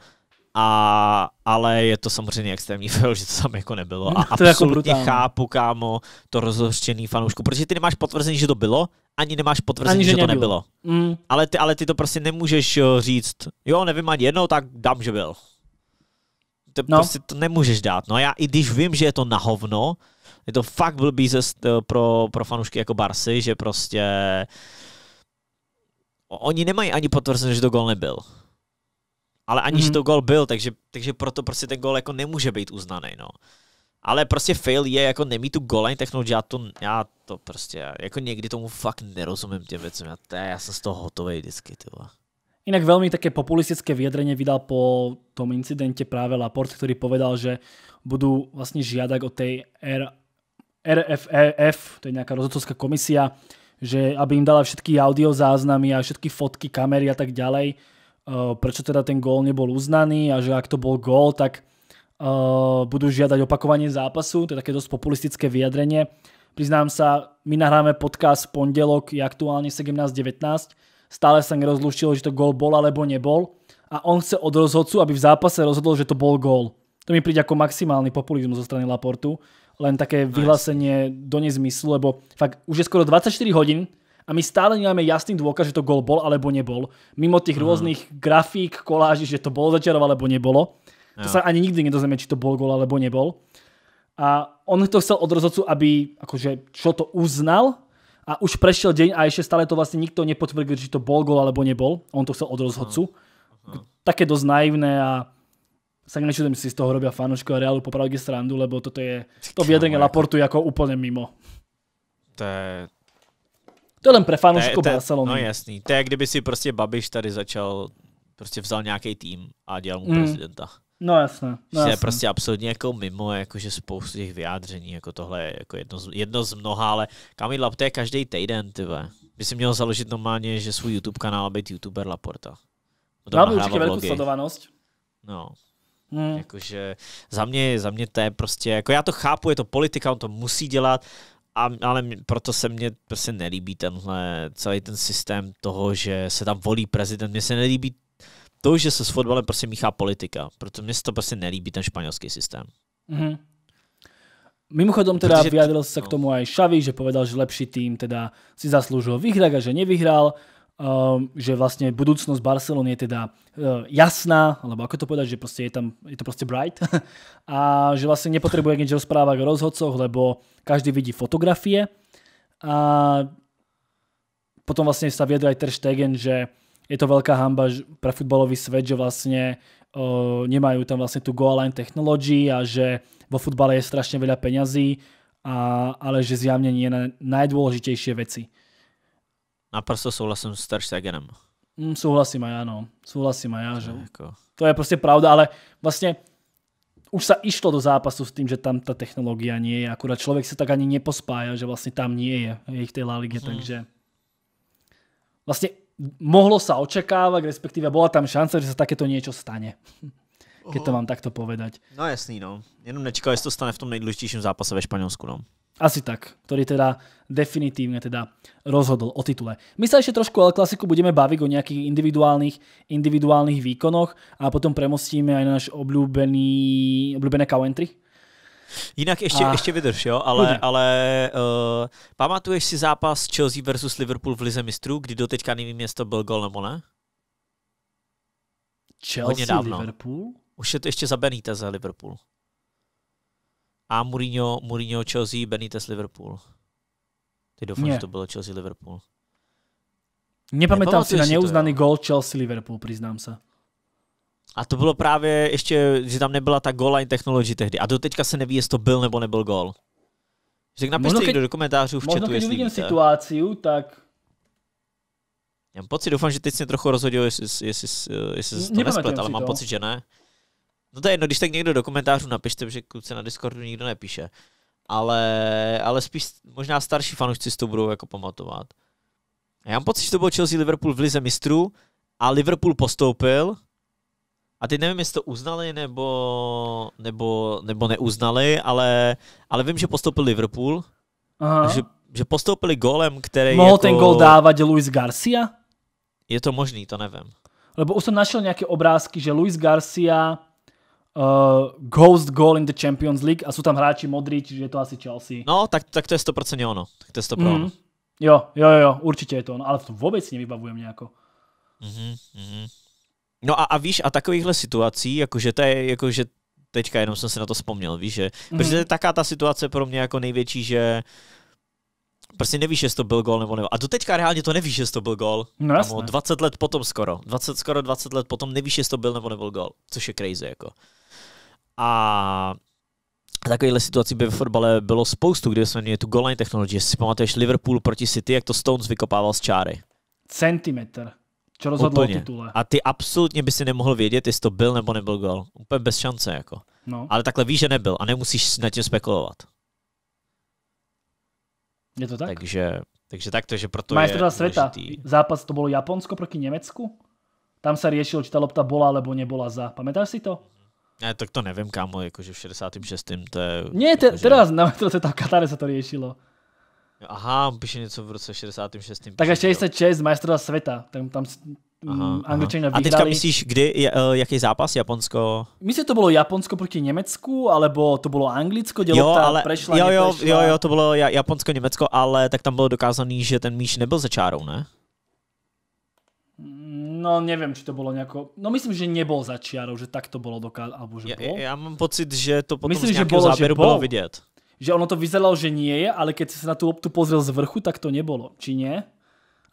A, ale je to samozřejmě extrémní fail, že to tam jako nebylo. Hmm, a to jako absolutně jako chápu, kámo, to rozhořčený fanoušku. Protože ty nemáš potvrzení, že to bylo, ani nemáš potvrzení, ani, že, že to nebylo. nebylo. Mm. Ale, ty, ale ty to prostě nemůžeš říct, jo, nevím ani jednou, tak dám, že byl. To no. prostě to nemůžeš dát. No já i když vím, že je to na hovno, je to fakt blbý zest pro, pro fanoušky jako Barsy, že prostě oni nemají ani potvrzení, že to gol nebyl ale aniž mm-hmm. to gol byl, takže, takže proto prostě ten gol jako nemůže být uznaný, no. Ale prostě fail je jako nemít tu goal line já to, já to prostě, jako někdy tomu fakt nerozumím těm věcem, já, to, já jsem z toho hotový vždycky, tyhle. Inak veľmi také populistické vyjadrenie vydal po tom incidente práve Laport, ktorý povedal, že budú vlastne žiadať od tej R, RFEF, e to je nejaká rozhodcovská komisia, že aby im dala všetky audio záznamy a všetky fotky, kamery a tak ďalej, Eh, prečo teda ten gól nebol uznaný a že ak to bol gól, tak eh, budú žiadať opakovanie zápasu. To je také dosť populistické vyjadrenie. Priznám sa, my nahráme podcast v pondelok, je aktuálne 17.19. Stále sa nerozluštilo, že to gól bol alebo nebol. A on chce od rozhodcu, aby v zápase rozhodol, že to bol gól. To mi príde ako maximálny populizmus zo strany Laportu. Len také vyhlásenie do nezmyslu, lebo fakt už je skoro 24 hodín, a my stále nemáme jasný dôkaz, že to gol bol alebo nebol. Mimo tých hmm. rôznych grafík, koláží, že to bolo začiarov alebo nebolo. To sa ani nikdy nedozrieme, či to bol gol alebo nebol. A on to chcel od rozhodcu, aby akože čo to uznal a už prešiel deň a ešte stále to vlastne nikto nepotvrdil, či to bol gol alebo nebol. On to chcel od rozhodcu. Hmm. Hmm. Také dosť naivné a sa nečudem, si z toho robia fanúškov Realu popravde srandu, lebo toto je, to vyjadrenie Laportu jako úplně mimo. To je, to je jen pre fanoušku Barcelony. No jasný, to je kdyby si prostě Babiš tady začal, prostě vzal nějaký tým a dělal mu mm. prezidenta. No jasné. No jasné. Je prostě absolutně jako mimo, jakože spoustu těch vyjádření, jako tohle je jako jedno z, jedno z mnoha, ale Kamil to je každý týden, ty ve. By si měl založit normálně, že svůj YouTube kanál a být youtuber Laporta. Má by určitě velkou sledovanost. No. Hmm. Jakože za mě, za mě to je prostě, jako já to chápu, je to politika, on to musí dělat, a, ale proto se mně prostě nelíbí tenhle celý ten systém toho, že se tam volí prezident. Mně se nelíbí to, že se s fotbalem prostě míchá politika. Proto mně se to prostě nelíbí, ten španělský systém. Mm-hmm. Mimochodom teda Protože... vyjadril sa k no. tomu aj Šavi, že povedal, že lepší tým teda si zasloužil vyhrát a že nevyhrál. Ehm, že vlastne budúcnosť Barcelony je teda eh, jasná, alebo ako to povedať, že proste je tam, je to proste bright a že vlastne nepotrebuje nič rozprávať o rozhodcoch, lebo každý vidí fotografie a potom vlastne sa viedol aj Ter Stegen, že je to veľká hamba pre futbalový svet, že vlastne eh, nemajú tam vlastne tú goal line technology a že vo futbale je strašne veľa peňazí, a, ale že zjavne nie na najdôležitejšie veci. Naprosto souhlasím s Terstegenem. Mm, souhlasím a já, no. Souhlasím a já, že jako... to je prostě pravda, ale vlastně už sa išlo do zápasu s tým, že tam ta technologie nie je. Akurát člověk se tak ani nepospája, že vlastně tam nie je ich tej La mm. hmm. takže vlastně mohlo sa očakávať, respektíve bola tam šance, že sa takéto niečo stane. Keď to mám takto povedať. No jasný, no. Jenom nečekal, jestli to stane v tom nejdůležitějším zápase ve Španělsku, no. Asi tak, ktorý teda definitívne teda rozhodol o titule. My sa ešte trošku ale klasiku budeme baviť o nejakých individuálnych, individuálnych výkonoch a potom premostíme aj náš obľúbený, obľúbené country. Jinak ještě, a... ještě vydrž, jo, ale, ale uh, pamatuješ si zápas Chelsea versus Liverpool v Lize mistrů, kdy teďka nevím, jestli to byl gol nebo ne? Chelsea, Liverpool? Už je to ještě za Benítez za Liverpool a Mourinho, Mourinho Chelsea, Benitez Liverpool. Ty doufám, že to bylo Chelsea Liverpool. Nepamětám si na neuznaný to, gol Chelsea Liverpool, přiznám se. A to bylo právě ještě, že tam nebyla ta goal line technology tehdy. A do teďka se neví, jestli to byl nebo nebyl gol. Tak napište možno, keď, do komentářů v chatu, jestli uvidím situaci, tak... Já mám pocit, doufám, že teď se trochu rozhodil, jestli, jestli, jestli, jestli to nesplet, ale mám to. pocit, že ne. No to je jedno, když tak někdo do komentářů napište, že kluci na Discordu nikdo nepíše. Ale, ale spíš možná starší fanoušci si to budou jako pamatovat. Já mám pocit, že to bylo Chelsea Liverpool v lize mistrů a Liverpool postoupil a teď nevím, jestli to uznali nebo, nebo, nebo neuznali, ale, ale vím, že postoupil Liverpool. Aha. Že, že postoupili golem, který Mohl jako... ten gol dávat Luis Garcia? Je to možný, to nevím. Lebo už jsem našel nějaké obrázky, že Luis Garcia uh, ghost goal in the Champions League a jsou tam hráči modrí, čiže je to asi Chelsea. No, tak, tak to je 100% ono. Tak to je 100% mm. ono. Jo, jo, jo, určitě je to ono, ale to vůbec nevybavujem nejako. Mm-hmm, mhm, mm-hmm. No a, a víš, a takovýchhle situací, jakože to je, jakože teďka jenom jsem se na to vzpomněl, víš, že, mm-hmm. protože to je taká ta situace pro mě jako největší, že prostě nevíš, jestli to byl gol nebo ne. A do teďka reálně to nevíš, jestli to byl gol. No jasné. 20 let potom skoro. 20, skoro 20 let potom nevíš, jestli to byl nebo nebyl gol. Což je crazy jako. A takovýhle situací by v fotbale bylo spoustu, kdy jsme měli tu goal line technology. Si pamatuješ Liverpool proti City, jak to Stones vykopával z čáry? Centimetr. Čo rozhodlo Úplně. o titule. A ty absolutně by si nemohl vědět, jestli to byl nebo nebyl gol. Úplně bez šance. Jako. No. Ale takhle víš, že nebyl a nemusíš nad tím spekulovat. Je to tak? Takže, takže tak to, že proto Máš je světa. Zápas to bylo Japonsko proti Německu? Tam se řešilo, či ta lopta bola alebo nebola za. Pamätáš si to? Ne, tak to nevím, kámo, jakože v 66. to je... Ne, te, jakože... teda na to tam Katare se to riešilo. Aha, on píše něco v roce 66. Tak jste čest majstrova světa, tam, tam aha, mm, aha. A teďka myslíš, kdy, eh, jaký zápas? Japonsko? Myslím, že to bylo Japonsko proti Německu, alebo to bylo Anglicko, dělo jo, ale, prešla, jo, jo, jo, jo, to bylo Japonsko, Německo, ale tak tam bylo dokázané, že ten míč nebyl za čárou, ne? No neviem, či to bolo nejako... No myslím, že nebol za čiarou, že tak to bolo dokázané, alebo že ja, bol. Ja, ja mám pocit, že to potom myslím, z že bolo, záberu že bol. bolo vidieť. Že ono to vyzeralo, že nie je, ale keď si sa na tú optu pozrel z vrchu, tak to nebolo. Či nie?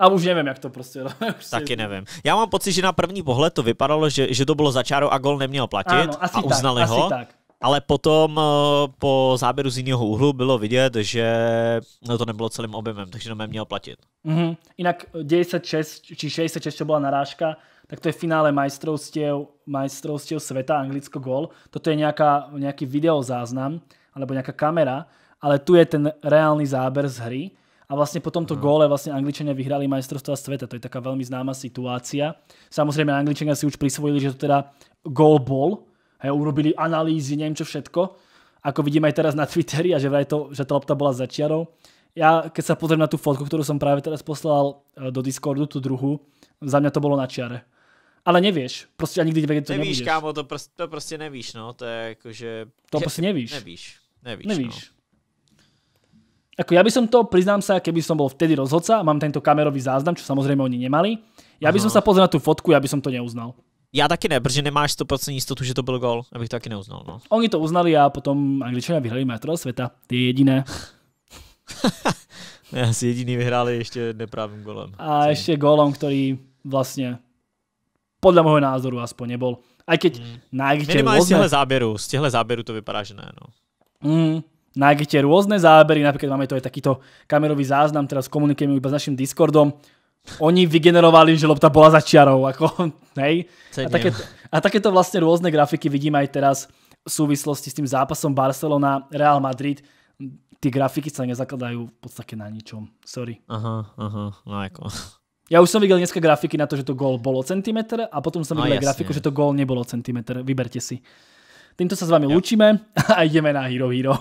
A už nevím, jak to prostě. už Taky nevím. Já mám pocit, že na první pohled to vypadalo, že, že to bylo za čárou a gol neměl platit ano, asi a uznali tak, ho. Asi tak. Ale potom eh, po záběru z jiného úhlu bylo vidět, že no, to nebylo celým objemem, takže mě měl platit. Mm-hmm. Jinak 96, eh, či 66, to byla narážka, tak to je finále majstrovstiev, majstrovstiev světa Anglicko gol. Toto je nějaká, nějaký videozáznam, alebo nějaká kamera, ale tu je ten reálný záber z hry. A vlastně po tomto hmm. gole vlastně Angličania vyhrali majstrovstva světa. To je taká velmi známá situácia. Samozřejmě Angličania si už prisvojili, že to teda gol bol, hej, urobili analýzy, neviem čo všetko. Ako vidím aj teraz na Twitteri a že vraj to, že tá lopta bola za čiarou. Ja keď sa pozriem na tú fotku, ktorú som práve teraz poslal e, do Discordu, tú druhú, za mňa to bolo na čiare. Ale nevíš, prostě ani nikdy kde to nevíš, kámo, to, pr to prostě nevíš, no, to je jako, že... To prostě nevíš. Nevíš, nevíš, nevíš. No. Ako ja by som to, priznám sa, keby som bol vtedy rozhodca, mám tento kamerový záznam, čo samozrejme oni nemali, ja by som sa pozrel na tú fotku, ja by som to neuznal. Já taky ne, protože nemáš 100% jistotu, že to byl gol, abych to taky neuznal. No. Oni to uznali a potom Angličané vyhrali metro světa. Ty je jediné. Já si jediný vyhráli ještě neprávým golem. A ještě golem, který vlastně podle mého názoru aspoň nebyl. A keď mm. na Egypte Minimálně různé... z těchto záběrů, z těchto záběrů to vypadá, že ne. No. Mm. Na Egypte různé záběry, například máme to je takýto kamerový záznam, teraz komunikujeme iba s naším Discordom, oni vygenerovali, že lopta bola za čiarou, ako, hej. A také, a takéto vlastne rôzne grafiky vidím aj teraz v súvislosti s tým zápasom Barcelona, Real Madrid, ty grafiky sa nezakladajú v podstate na ničom. Sorry. Aha, aha, no jako. Ja už som videl dneska grafiky na to, že to gól bolo centimetr a potom som videl no, grafiku, že to gól nebolo centimetr. Vyberte si. Týmto sa s vami ja. lúčime a ideme na Hero Hero.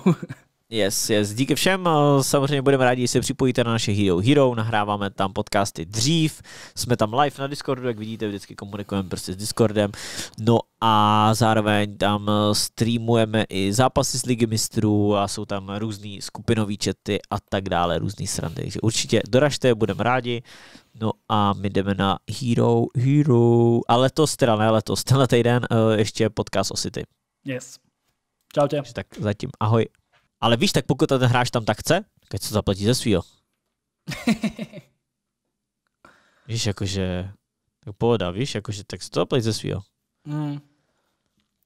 Yes, yes, díky všem. Eh, samozřejmě budeme rádi, jestli se připojíte na naše Hero Hero. Nahráváme tam podcasty dřív. Jsme tam live na Discordu, jak vidíte, vždycky komunikujeme prostě s Discordem. No a zároveň tam eh, streamujeme i zápasy z Ligy mistrů a jsou tam různé skupinové čety a tak dále, různé srandy. Takže určitě doražte, budeme rádi. No a my jdeme na Hero Hero. A letos, teda ne letos, tenhle týden eh, ještě podcast o City. Yes. Čau tě. tak zatím ahoj. Ale víš, tak pokud ten hráč tam tak chce, keď se zaplatí ze svýho. víš, jakože... Tak pohoda, víš, jakože tak se to zaplatí ze svýho. Mm.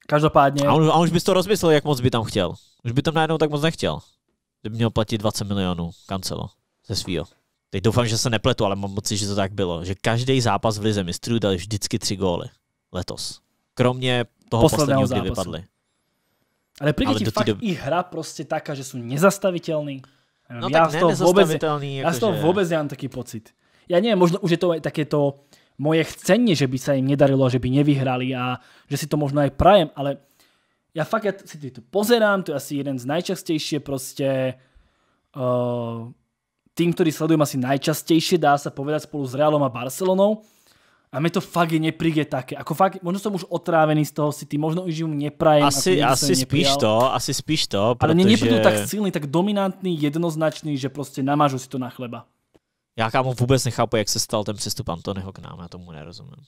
Každopádně... A on, a on už by to rozmyslel, jak moc by tam chtěl. Už by tam najednou tak moc nechtěl. Kdyby měl platit 20 milionů kancelo ze svýho. Teď doufám, že se nepletu, ale mám moci, že to tak bylo. Že každý zápas v Lize mistrů dali vždycky tři góly. Letos. Kromě toho posledního, posledního kdy vypadli. Ale príde ale ti fakt doby... ich hra proste taká, že sú nezastaviteľní. No ja tak z toho vôbec, ja z toho že... vôbec nemám taký pocit. Ja neviem, možno už je to také takéto moje chcenie, že by sa im nedarilo, že by nevyhrali a že si to možno aj prajem, ale ja fakt ja si to pozerám, to je asi jeden z najčastejšie proste uh, tým, ktorý sledujem asi najčastejšie, dá sa povedať spolu s Realom a Barcelonou. A mne to fakt je nepríde také. Ako fakt, možno som už otrávený z toho City, možno už ju neprajem. Asi, asi spíš to, asi spíš to, Ale mne nebudú tak silný, tak dominantný, jednoznačný, že prostě namážu si to na chleba. Já kámo vůbec nechápu, jak se stal ten přestup Antonyho k nám, já tomu nerozumím.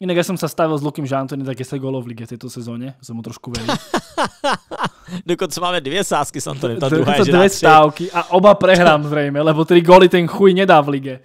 Jinak já jsem se stavil s Lukem, že Antony tak 10 gólov v lige této sezóně, jsem mu trošku veril. Dokonce máme dvě sázky s Antony, ta druhá je, dvě stávky a oba prehrám zřejmě, lebo tri góly ten chuj nedá v lige.